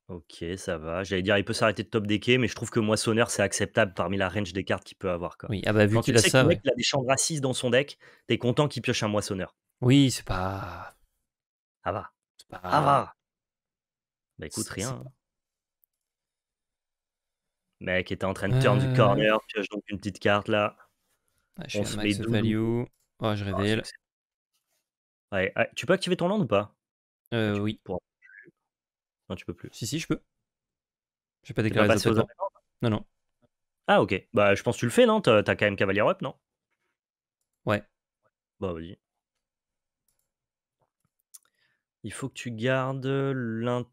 Ok, ça va. J'allais dire, il peut s'arrêter de top decker mais je trouve que Moissonneur, c'est acceptable parmi la range des cartes qu'il peut avoir. Oui, ah bah, vu qu'il a a des chambres assises dans son deck, t'es content qu'il pioche un Moissonneur. Oui, c'est pas. Ah va, C'est va. Bah écoute, rien. Hein. Mec, était en train de turn du euh. corner, pioche donc une petite carte là. Ah, je On suis se value. Oh, je oh, ouais, ah, Tu peux activer ton land ou pas Euh, oui. Non, tu peux plus. Si, si, je peux. Je pas déclaré pas déclarer ça. Non, non. Ah, ok. Bah, je pense que tu le fais, non T'as quand même cavalière Up, non Ouais. Bah, vas-y. Il faut que tu gardes l'intrus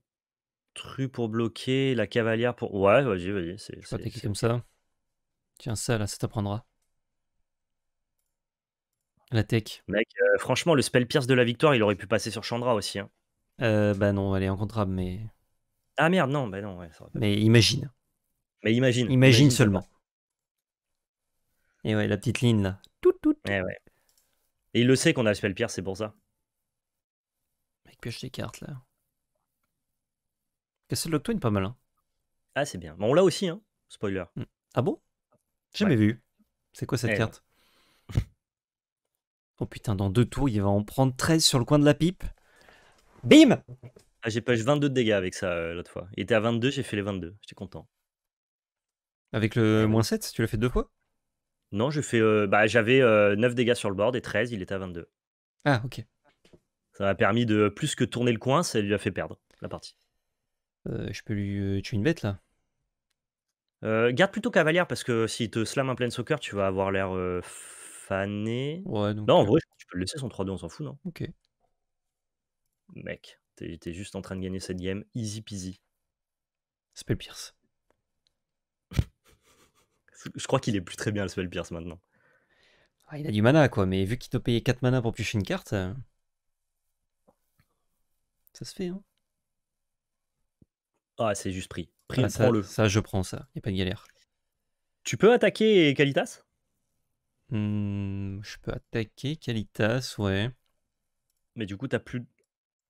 pour bloquer, la cavalière pour. Ouais, vas-y, vas-y. C'est, je comme ça. Tiens, ça, là, ça t'apprendra. La tech. Mec, euh, franchement, le spell pierce de la victoire, il aurait pu passer sur Chandra aussi. Hein. Euh, bah non, elle est incontrable, mais. Ah merde, non, bah non. Ouais, ça Mais imagine. Mais imagine. Imagine, seulement. Et ouais, la petite ligne là. Tout, tout. Et, eh ouais. Et il le sait qu'on a le Pierre, c'est pour ça. Mec, pioche des cartes là. le twin pas mal. Hein. Ah, c'est bien. Bon, on l'a aussi, hein. Spoiler. Mm. Ah bon Jamais vu. C'est quoi cette eh carte Oh putain, dans deux tours, il va en prendre 13 sur le coin de la pipe. Bim ah, J'ai pêché 22 de dégâts avec ça euh, l'autre fois. Il était à 22, j'ai fait les 22. J'étais content. Avec le ah moins 7, tu l'as fait deux fois Non, euh, bah, j'avais 9 euh, dégâts sur le board et 13, il était à 22. Ah, ok. Ça m'a permis de plus que tourner le coin, ça lui a fait perdre la partie. je peux lui tuer une bête là Garde plutôt cavalière parce que s'il te slam un plein soccer, tu vas avoir l'air fané. Ouais, donc. Non, en vrai, tu peux le laisser son 3-2, on s'en fout, non Ok mec, t'es juste en train de gagner cette game, easy peasy. Spell Pierce. je crois qu'il est plus très bien le Spell Pierce maintenant. Ah, il a du mana quoi, mais vu qu'il te payait 4 mana pour piocher une carte, euh, ça se fait. Hein ah, c'est juste pris. Pris, ah, ça, le. Ça, je prends ça, y a pas de galère. Tu peux attaquer Kalitas hmm, Je peux attaquer Kalitas, ouais. Mais du coup, t'as plus,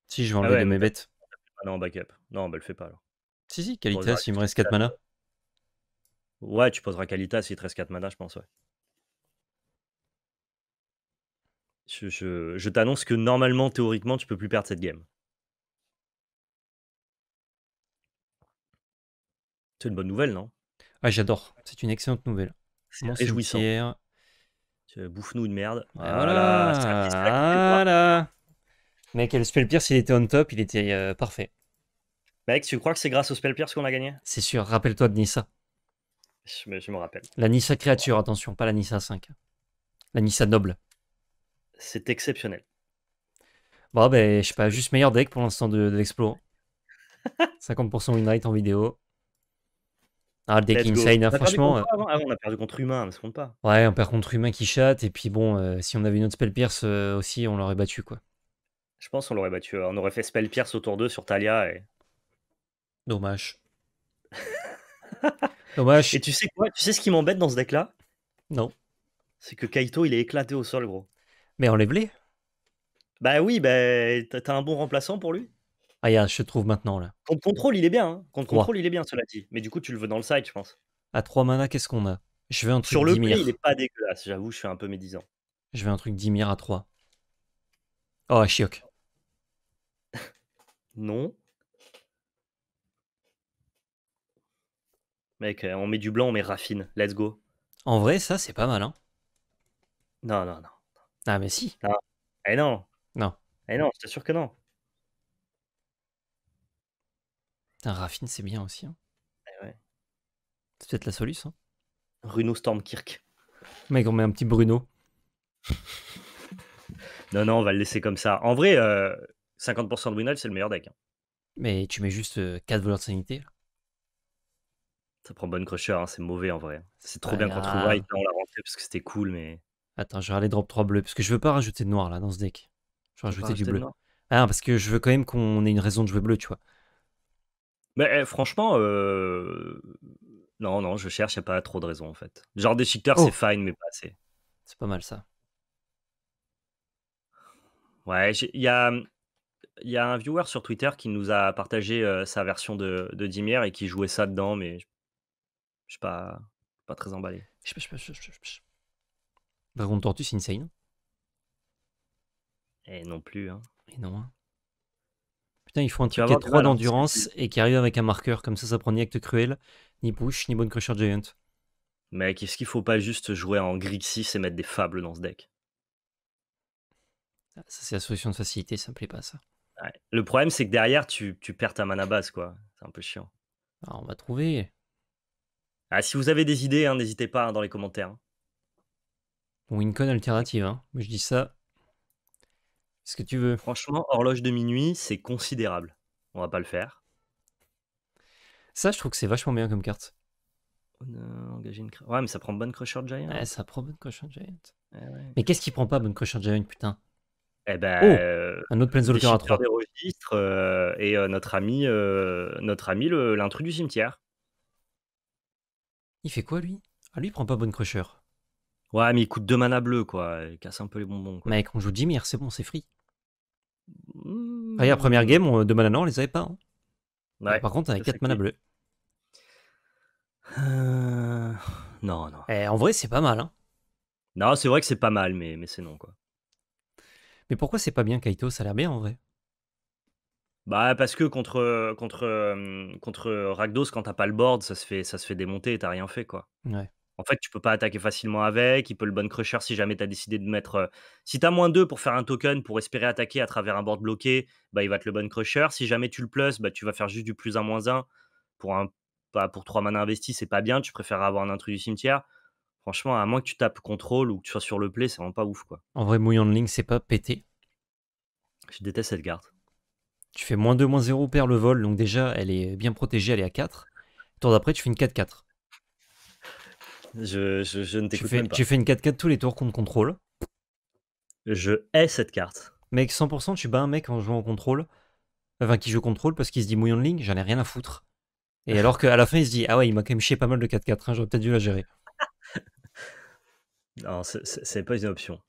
si je vais ah enlever de mes bêtes. Non, backup. Non, bah, le fais pas alors. Si, si, Kalitas, s'il me reste 4 mana. Ouais, tu poseras Kalitas, s'il te reste 4 mana, je pense, ouais. Je, t'annonce que normalement, théoriquement, tu peux plus perdre cette game. C'est une bonne nouvelle, non Ah, j'adore. C'est une excellente nouvelle. C'est réjouissant. Bouffe-nous une merde. Voilà. Voilà. Mec, le spell pierce il était on top, il était euh, parfait. Mec, tu crois que c'est grâce au spell pierce qu'on a gagné C'est sûr, rappelle-toi de Nissa. Je me, rappelle. La Nissa créature, attention, pas la Nissa 5. La Nissa noble. C'est exceptionnel. Bon, ben, je sais pas, juste meilleur deck pour l'instant de, l'Explore. 50% Unite en vidéo. Ah, le deck insane, hein, franchement. Euh. Hein. Ah, on a perdu contre humain, hein, se compte pas. Ouais, on perd contre humain qui chatte, et puis bon, euh, si on avait une autre spell pierce aussi, on l'aurait battu, quoi. Je pense qu'on l'aurait battu. Hein. On aurait fait Spell Pierce autour d'eux sur Talia. Et... Dommage. Dommage. Et tu sais quoi Tu sais ce qui m'embête dans ce deck-là Non. C'est que Kaito, il est éclaté au sol, gros. Mais enlève-les. Bah oui, bah, t'as un bon remplaçant pour lui. Ah, yeah, je te trouve maintenant là. Contre contrôle, il est bien. Hein. Contre contrôle, il est bien, cela dit. Mais du coup, tu le veux dans le side, je pense. À 3 mana, qu'est-ce qu'on a Je veux un truc Sur le prix, il est pas dégueulasse. J'avoue, je suis un peu médisant. Je veux un truc Dimir à 3. Oh, Chioc. Non. Mec, euh, on met du blanc, on met Raffine. Let's go. En vrai, ça, c'est pas mal, hein Non, non, non. Ah, mais si. Ah. Eh non. Non. Eh non, je t'assure que non. Putain, Raffine, c'est bien aussi. Hein. Eh ouais. C'est peut-être la solution. Hein. Bruno Bruno Stormkirk. Mec, on met un petit Bruno. non, non, on va le laisser comme ça. En vrai, euh, 50% de winal, c'est le meilleur deck. Hein. Mais tu mets juste 4 euh, voleurs de sanité. Ça prend bonne crusher, hein, c'est mauvais en vrai. C'est trop ah bien contre White, on l'a rentré parce que c'était cool, mais. Attends, je vais aller drop 3 bleus, parce que je veux pas rajouter de noir là dans ce deck. Je vais rajouter du bleu. Ah, parce que je veux quand même qu'on ait une raison de jouer bleu, tu vois. Mais eh, franchement, euh, non, non, je cherche, il a pas trop de raison en fait. Genre des cheaters, c'est oh! fine, mais pas assez. C'est pas mal ça. Ouais, il y a, hum, il y a un viewer sur Twitter qui nous a partagé sa version de, Dimir et qui jouait ça dedans, mais je suis pas, pas très emballé. Dragon Tortue, c'est insane. Et hein. eh, non plus. Hein. Et non. Hein. Putain, il faut un type qui a 3 hein, d'endurance et qui arrive avec un marqueur. Comme ça, ça prend ni acte cruel, ni push, ni bonne crusher giant. Mais est-ce qu'il faut pas juste jouer en Grixis et mettre des fables dans ce deck ah, Ça, c'est la solution de facilité, ça me plaît pas, ça. Le problème, c'est que derrière, tu, perds ta mana base, quoi. C'est un peu chiant. Ah, on va trouver. Ah, si vous avez des idées, hein, n'hésitez pas hein, dans les commentaires. Hein. une Wincon alternative, hein. je dis ça. Ce que tu veux. Franchement, horloge de minuit, c'est considérable. On va pas le faire. Ça, je trouve que c'est vachement bien comme carte. On une... Ouais, mais ça prend bonne Crusher Giant. Ouais, ça prend bonne Crusher Giant. Eh mais qu'est-ce qui prend pas bonne Crusher Giant, putain eh ben, oh, euh, un autre Planeswalker à 3. Euh, et euh, notre ami, notre ami l'intrus du cimetière. Il fait quoi lui Ah lui il prend pas bonne crusher. Ouais mais il coûte deux mana bleus quoi, il casse un peu les bonbons. Quoi. Mec on joue Dimir, c'est bon c'est free. Mmh... première game, on, deux mana non on les avait pas. Hein. par contre avec quatre mana bleus. Non non. Eh, en vrai c'est pas mal. Hein. Non c'est vrai que c'est pas mal mais, mais c'est non quoi. Mais pourquoi c'est pas bien Kaito Ça a l'air bien en vrai. Bah parce que contre euh, contre euh, contre ragdos quand t'as pas le board ça se fait ça se fait démonter et t'as rien fait quoi. En fait tu peux pas attaquer facilement avec, il peut le bon crusher si jamais t'as décidé de mettre euh, si t'as moins 2 pour faire un token pour espérer attaquer à travers un board bloqué, bah il va te le bon crusher. Si jamais tu le plus, bah tu vas faire juste du plus 1 moins 1 pour un pas pour 3 mana investis, c'est pas bien, tu préfères avoir un intrus du cimetière. Franchement, à moins que tu tapes contrôle ou que tu sois sur le play, c'est vraiment pas ouf quoi. En vrai, Mouillon de ligne, c'est pas pété. Je déteste cette carte. Tu fais moins 2, moins 0, perds le vol, donc déjà elle est bien protégée, elle est à 4. Tour d'après, tu fais une 4-4. Je, ne t'écoute pas. Tu fais une 4-4 tous les tours contre contrôle. Je hais cette carte. Mec, 100%, tu bats un mec en jouant au contrôle. Enfin, qui joue contrôle parce qu'il se dit mouillon de ligne, j'en ai rien à foutre. Et alors qu'à la fin, il se dit, ah ouais, il m'a quand même chié pas mal de 4-4, hein, j'aurais peut-être dû la gérer. Non, c'est pas une option.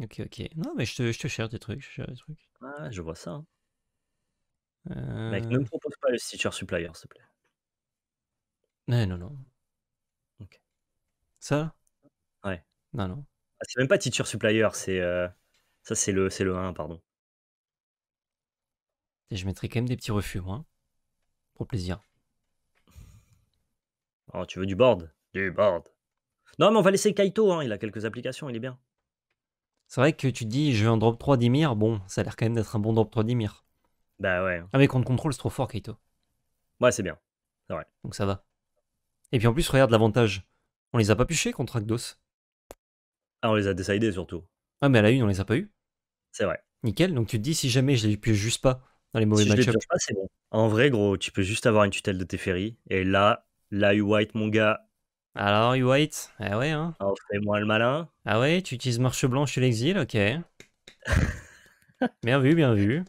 Ok, ok. Non, mais je te, je cherche des trucs. Je cherche des trucs. Ah, je vois ça. Hein. Euh. Mec, ne me propose pas le teacher Supplier, s'il te plaît. mais non, non. Ok. Ça Ouais. Non, non. Ah, c'est même pas Teacher Supplier, c'est. Euh, ça, c'est le, le 1, pardon. je mettrai quand même des petits refus, moi. Pour plaisir. Oh, tu veux du board Du board. Non, mais on va laisser Kaito, hein, il a quelques applications, il est bien. C'est vrai que tu dis, je veux un drop 3 Dimir, bon, ça a l'air quand même d'être un bon drop 3 Dimir. Bah ouais. Ah, mais contre contrôle, c'est trop fort, Kaito. Ouais, c'est bien. C'est vrai. Donc ça va. Et puis en plus, regarde l'avantage. On les a pas puchés contre Rakdos. Ah, on les a décidés surtout. Ah, mais à la une, on les a pas eu. C'est vrai. Nickel. Donc tu te dis, si jamais je les pioche juste pas dans les mauvais si pas, c'est En vrai, gros, tu peux juste avoir une tutelle de Teferi. Et là, là, White, mon gars, alors, you Ah eh ouais, hein oh, moi le malin. Ah ouais, tu utilises marche blanche chez l'exil, ok. bien vu, bien vu.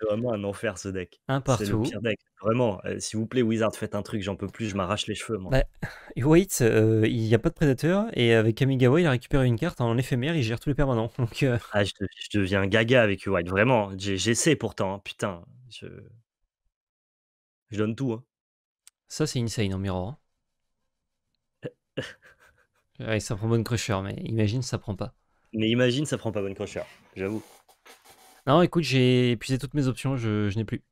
C'est vraiment un enfer ce deck. Un partout. C'est le pire deck. Vraiment, euh, s'il vous plaît, Wizard, faites un truc, j'en peux plus, je m'arrache les cheveux. Moi. Bah, Wait, euh, il n'y a pas de prédateur, et avec Kamigawa, il a récupéré une carte en éphémère, il gère tous les permanents. Donc, euh. Ah, je, deviens gaga avec white, vraiment. J'essaie pourtant, hein, putain. Je... donne tout. Hein. Ça, c'est insane en miroir. ouais, ça prend Bonne Crusher, mais imagine, ça prend pas. Mais imagine, ça prend pas Bonne Crusher, j'avoue. Non, écoute, j'ai épuisé toutes mes options, je, n'ai plus.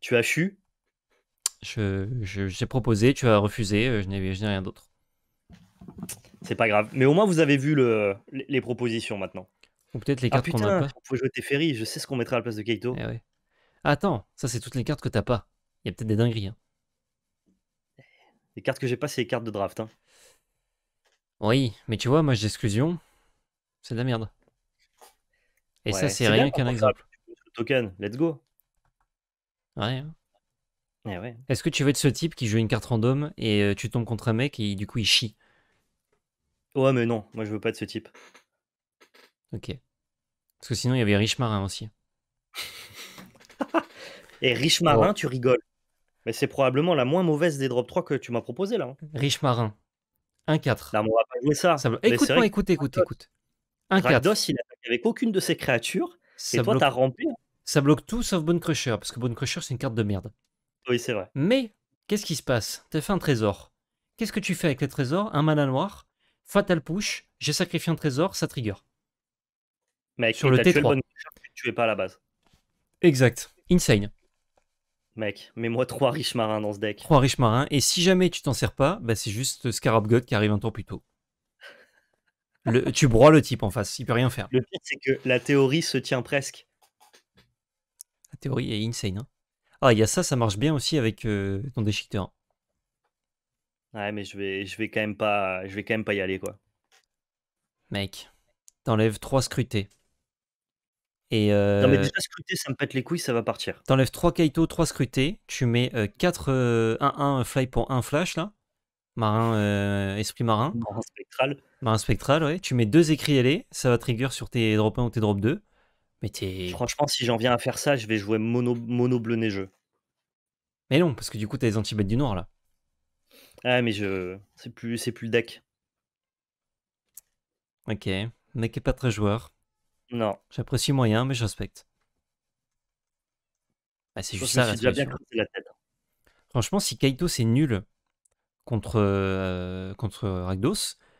Tu as chu J'ai je, proposé, tu as refusé, euh, je n'ai rien d'autre. C'est pas grave. Mais au moins, vous avez vu le, les, propositions maintenant. Ou peut-être les ah, cartes qu'on a pas. Faut jouer ferries. je sais ce qu'on mettra à la place de Keito eh Attends, ça c'est toutes les cartes que t'as pas. Il y a peut-être des dingueries. Hein. Les cartes que j'ai pas, c'est les cartes de draft. Hein. Oui, mais tu vois, match d'exclusion, c'est de la merde. Et ça, c'est rien qu'un exemple. Token, let's go. Hein. Eh ouais. Est-ce que tu veux être ce type qui joue une carte random et euh, tu tombes contre un mec et du coup il chie Ouais, mais non, moi je veux pas de ce type. Ok. Parce que sinon il y avait Riche Marin aussi. et Riche Marin, oh. tu rigoles. Mais c'est probablement la moins mauvaise des drop 3 que tu m'as proposé là. Hein. Riche marin. 1-4. Non, on va pas jouer ça. écoute écoute, écoute, écoute. 1-4. il avec aucune de ses créatures. et toi, t'as rempli. Hein. Ça bloque tout sauf Bone Crusher, parce que Bone Crusher, c'est une carte de merde. Oui, c'est vrai. Mais, qu'est-ce qui se passe T'as fait un trésor. Qu'est-ce que tu fais avec le trésor Un mana noir, Fatal Push, j'ai sacrifié un trésor, ça trigger. Mais avec Sur le T3. tu es pas à la base. Exact. Insane mec. Mets-moi trois riches marins dans ce deck. Trois riches marins. Et si jamais tu t'en sers pas, bah, c'est juste Scarab God qui arrive un tour plus tôt. tu broies le type en face, il peut rien faire. Le pire, c'est que la théorie se tient presque. La théorie est insane. Hein ah, il y a ça, ça marche bien aussi avec euh, ton déchiqueteur. Ouais, mais je vais, je vais quand même pas, je vais quand même pas y aller quoi. Mec, t'enlèves trois scrutés non, mais euh, déjà scruté, ça me pète les couilles, ça va partir. T'enlèves 3 Kaito, 3 scrutés, tu mets 4 euh, 1-1 euh, fly pour 1 flash, là. Marin, esprit marin. Marin spectral. Marin spectral, ouais. Tu mets 2 écrits allés, ça va trigger sur tes drop 1 ou tes drop 2. Mais t'es... Franchement, si j'en viens à faire ça, je vais jouer mono, mono bleu neigeux. Mais non, parce que du coup, t'as les anti-bêtes du noir là. Ah, mais je. C'est plus, c'est plus le deck. Ok. Mec est pas très joueur. Non. J'apprécie moyen, mais je respecte. Bah, c'est juste ça. La Franchement, si Kaito c'est nul contre, euh, contre ragdos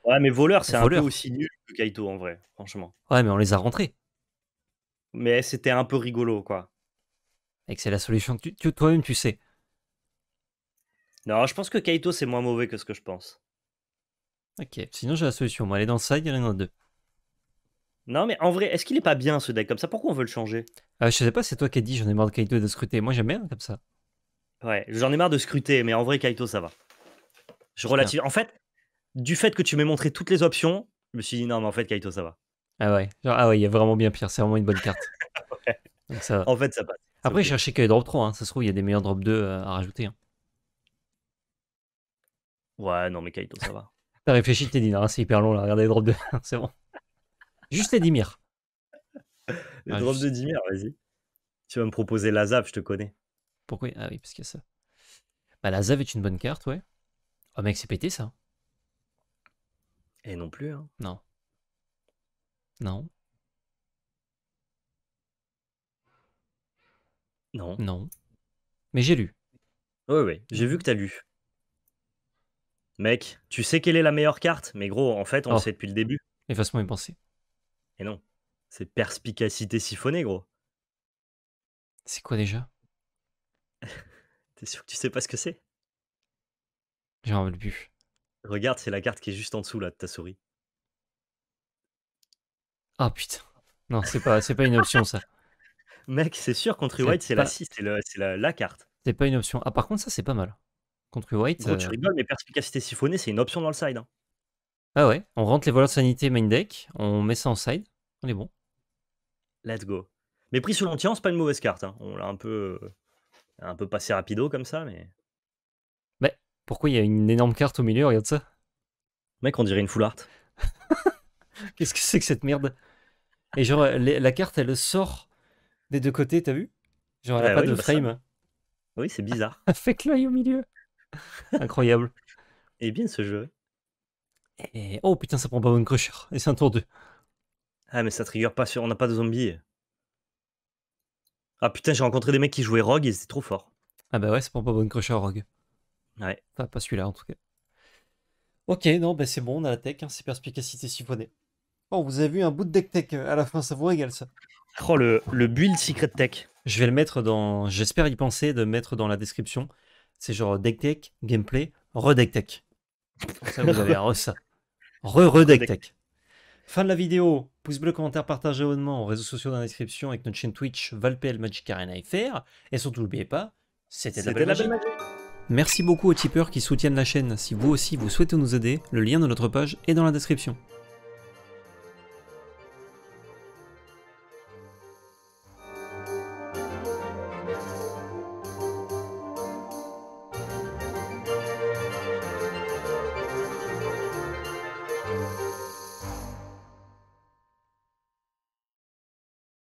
Ouais, mais voleur, c'est bah, un peu aussi nul que Kaito en vrai, franchement. Ouais, mais on les a rentrés. Mais c'était un peu rigolo, quoi. Et que c'est la solution que tu, toi-même tu sais. Non, je pense que Kaito c'est moins mauvais que ce que je pense. Ok, sinon j'ai la solution. Moi, elle est dans ça, il y en a deux. Non, mais en vrai, est-ce qu'il est pas bien ce deck comme ça Pourquoi on veut le changer euh, Je sais pas, c'est toi qui as dit j'en ai marre de Kaito et de scruter. Moi j'aime bien comme ça. Ouais, j'en ai marre de scruter, mais en vrai, Kaito ça va. Je relative. En fait, du fait que tu m'aies montré toutes les options, je me suis dit non, mais en fait, Kaito ça va. Ah ouais, ah il y a vraiment bien pire, c'est vraiment une bonne carte. En fait, ça passe. Après, je cherchais que drop 3, hein. ça se trouve, il y a des meilleurs drop 2 euh, à rajouter. Hein. Ouais, non, mais Kaito ça va. T'as réfléchi, t'es dit c'est hyper long là, regardez drop 2, c'est bon. Juste les Le ah, de Dimir, vas-y. Tu vas me proposer la je te connais. Pourquoi Ah oui, parce qu'il y a ça. Bah, la est une bonne carte, ouais. Oh mec, c'est pété ça. Et non plus, hein. Non. Non. Non. Non. Mais j'ai lu. Oui, oui, j'ai vu que t'as lu. Mec, tu sais quelle est la meilleure carte Mais gros, en fait, on le oh. sait depuis le début. Efface-moi mes pensées non, c'est perspicacité siphonnée, gros. C'est quoi déjà T'es sûr que tu sais pas ce que c'est J'en veux plus. Regarde, c'est la carte qui est juste en dessous là de ta souris. Ah putain. Non, c'est pas, c'est pas une option ça. Mec, c'est sûr, contre White, c'est la, c'est, la, carte. C'est pas une option. Ah, par contre, ça, c'est pas mal. contre White. Euh mais perspicacité siphonnée, c'est une option dans le side. Hein. Ah ouais, on rentre les voleurs de sanité main deck, on met ça en side. On est bon. Let's go. Mais pris sous l'antiance, c'est pas une mauvaise carte. Hein. On l'a un peu, un peu passé rapido comme ça, mais. Mais pourquoi il y a une énorme carte au milieu Regarde ça. Mec, on dirait une full art. Qu'est-ce que c'est que cette merde Et genre, euh, la carte, elle sort des deux côtés, t'as vu Genre, elle a pas de bah frame. Oui, c'est bizarre. Avec l'œil au milieu. Incroyable. Et bien ce jeu. Oh putain, ça prend pas une crusher. Et c'est un tour 2. Ah, mais ça trigger pas sur. On n'a pas de zombies. Ah putain, j'ai rencontré des mecs qui jouaient Rogue et c'était trop fort. Ah bah ouais, c'est pas bonne crusher Rogue. Ouais. pas celui-là en tout cas. Ok, non, bah c'est bon, on a la tech, hein, c'est perspicacité siphonnée. Oh, vous avez vu un bout de deck tech euh, à la fin, ça vous régale ça. Oh, le, le build secret tech. Je vais le mettre dans. J'espère y penser de mettre dans la description. C'est genre deck tech, gameplay, re-deck tech. ça, vous avez re ça. Re-re-deck tech. Fin de la vidéo. Pouce bleu, commentaire, partagez abonnement aux réseaux sociaux dans la description avec notre chaîne Twitch Valpel Magic Arena FR. Et surtout, n'oubliez pas, c'était la, belle magie. Merci beaucoup aux tipeurs qui soutiennent la chaîne. Si vous aussi vous souhaitez nous aider, le lien de notre page est dans la description.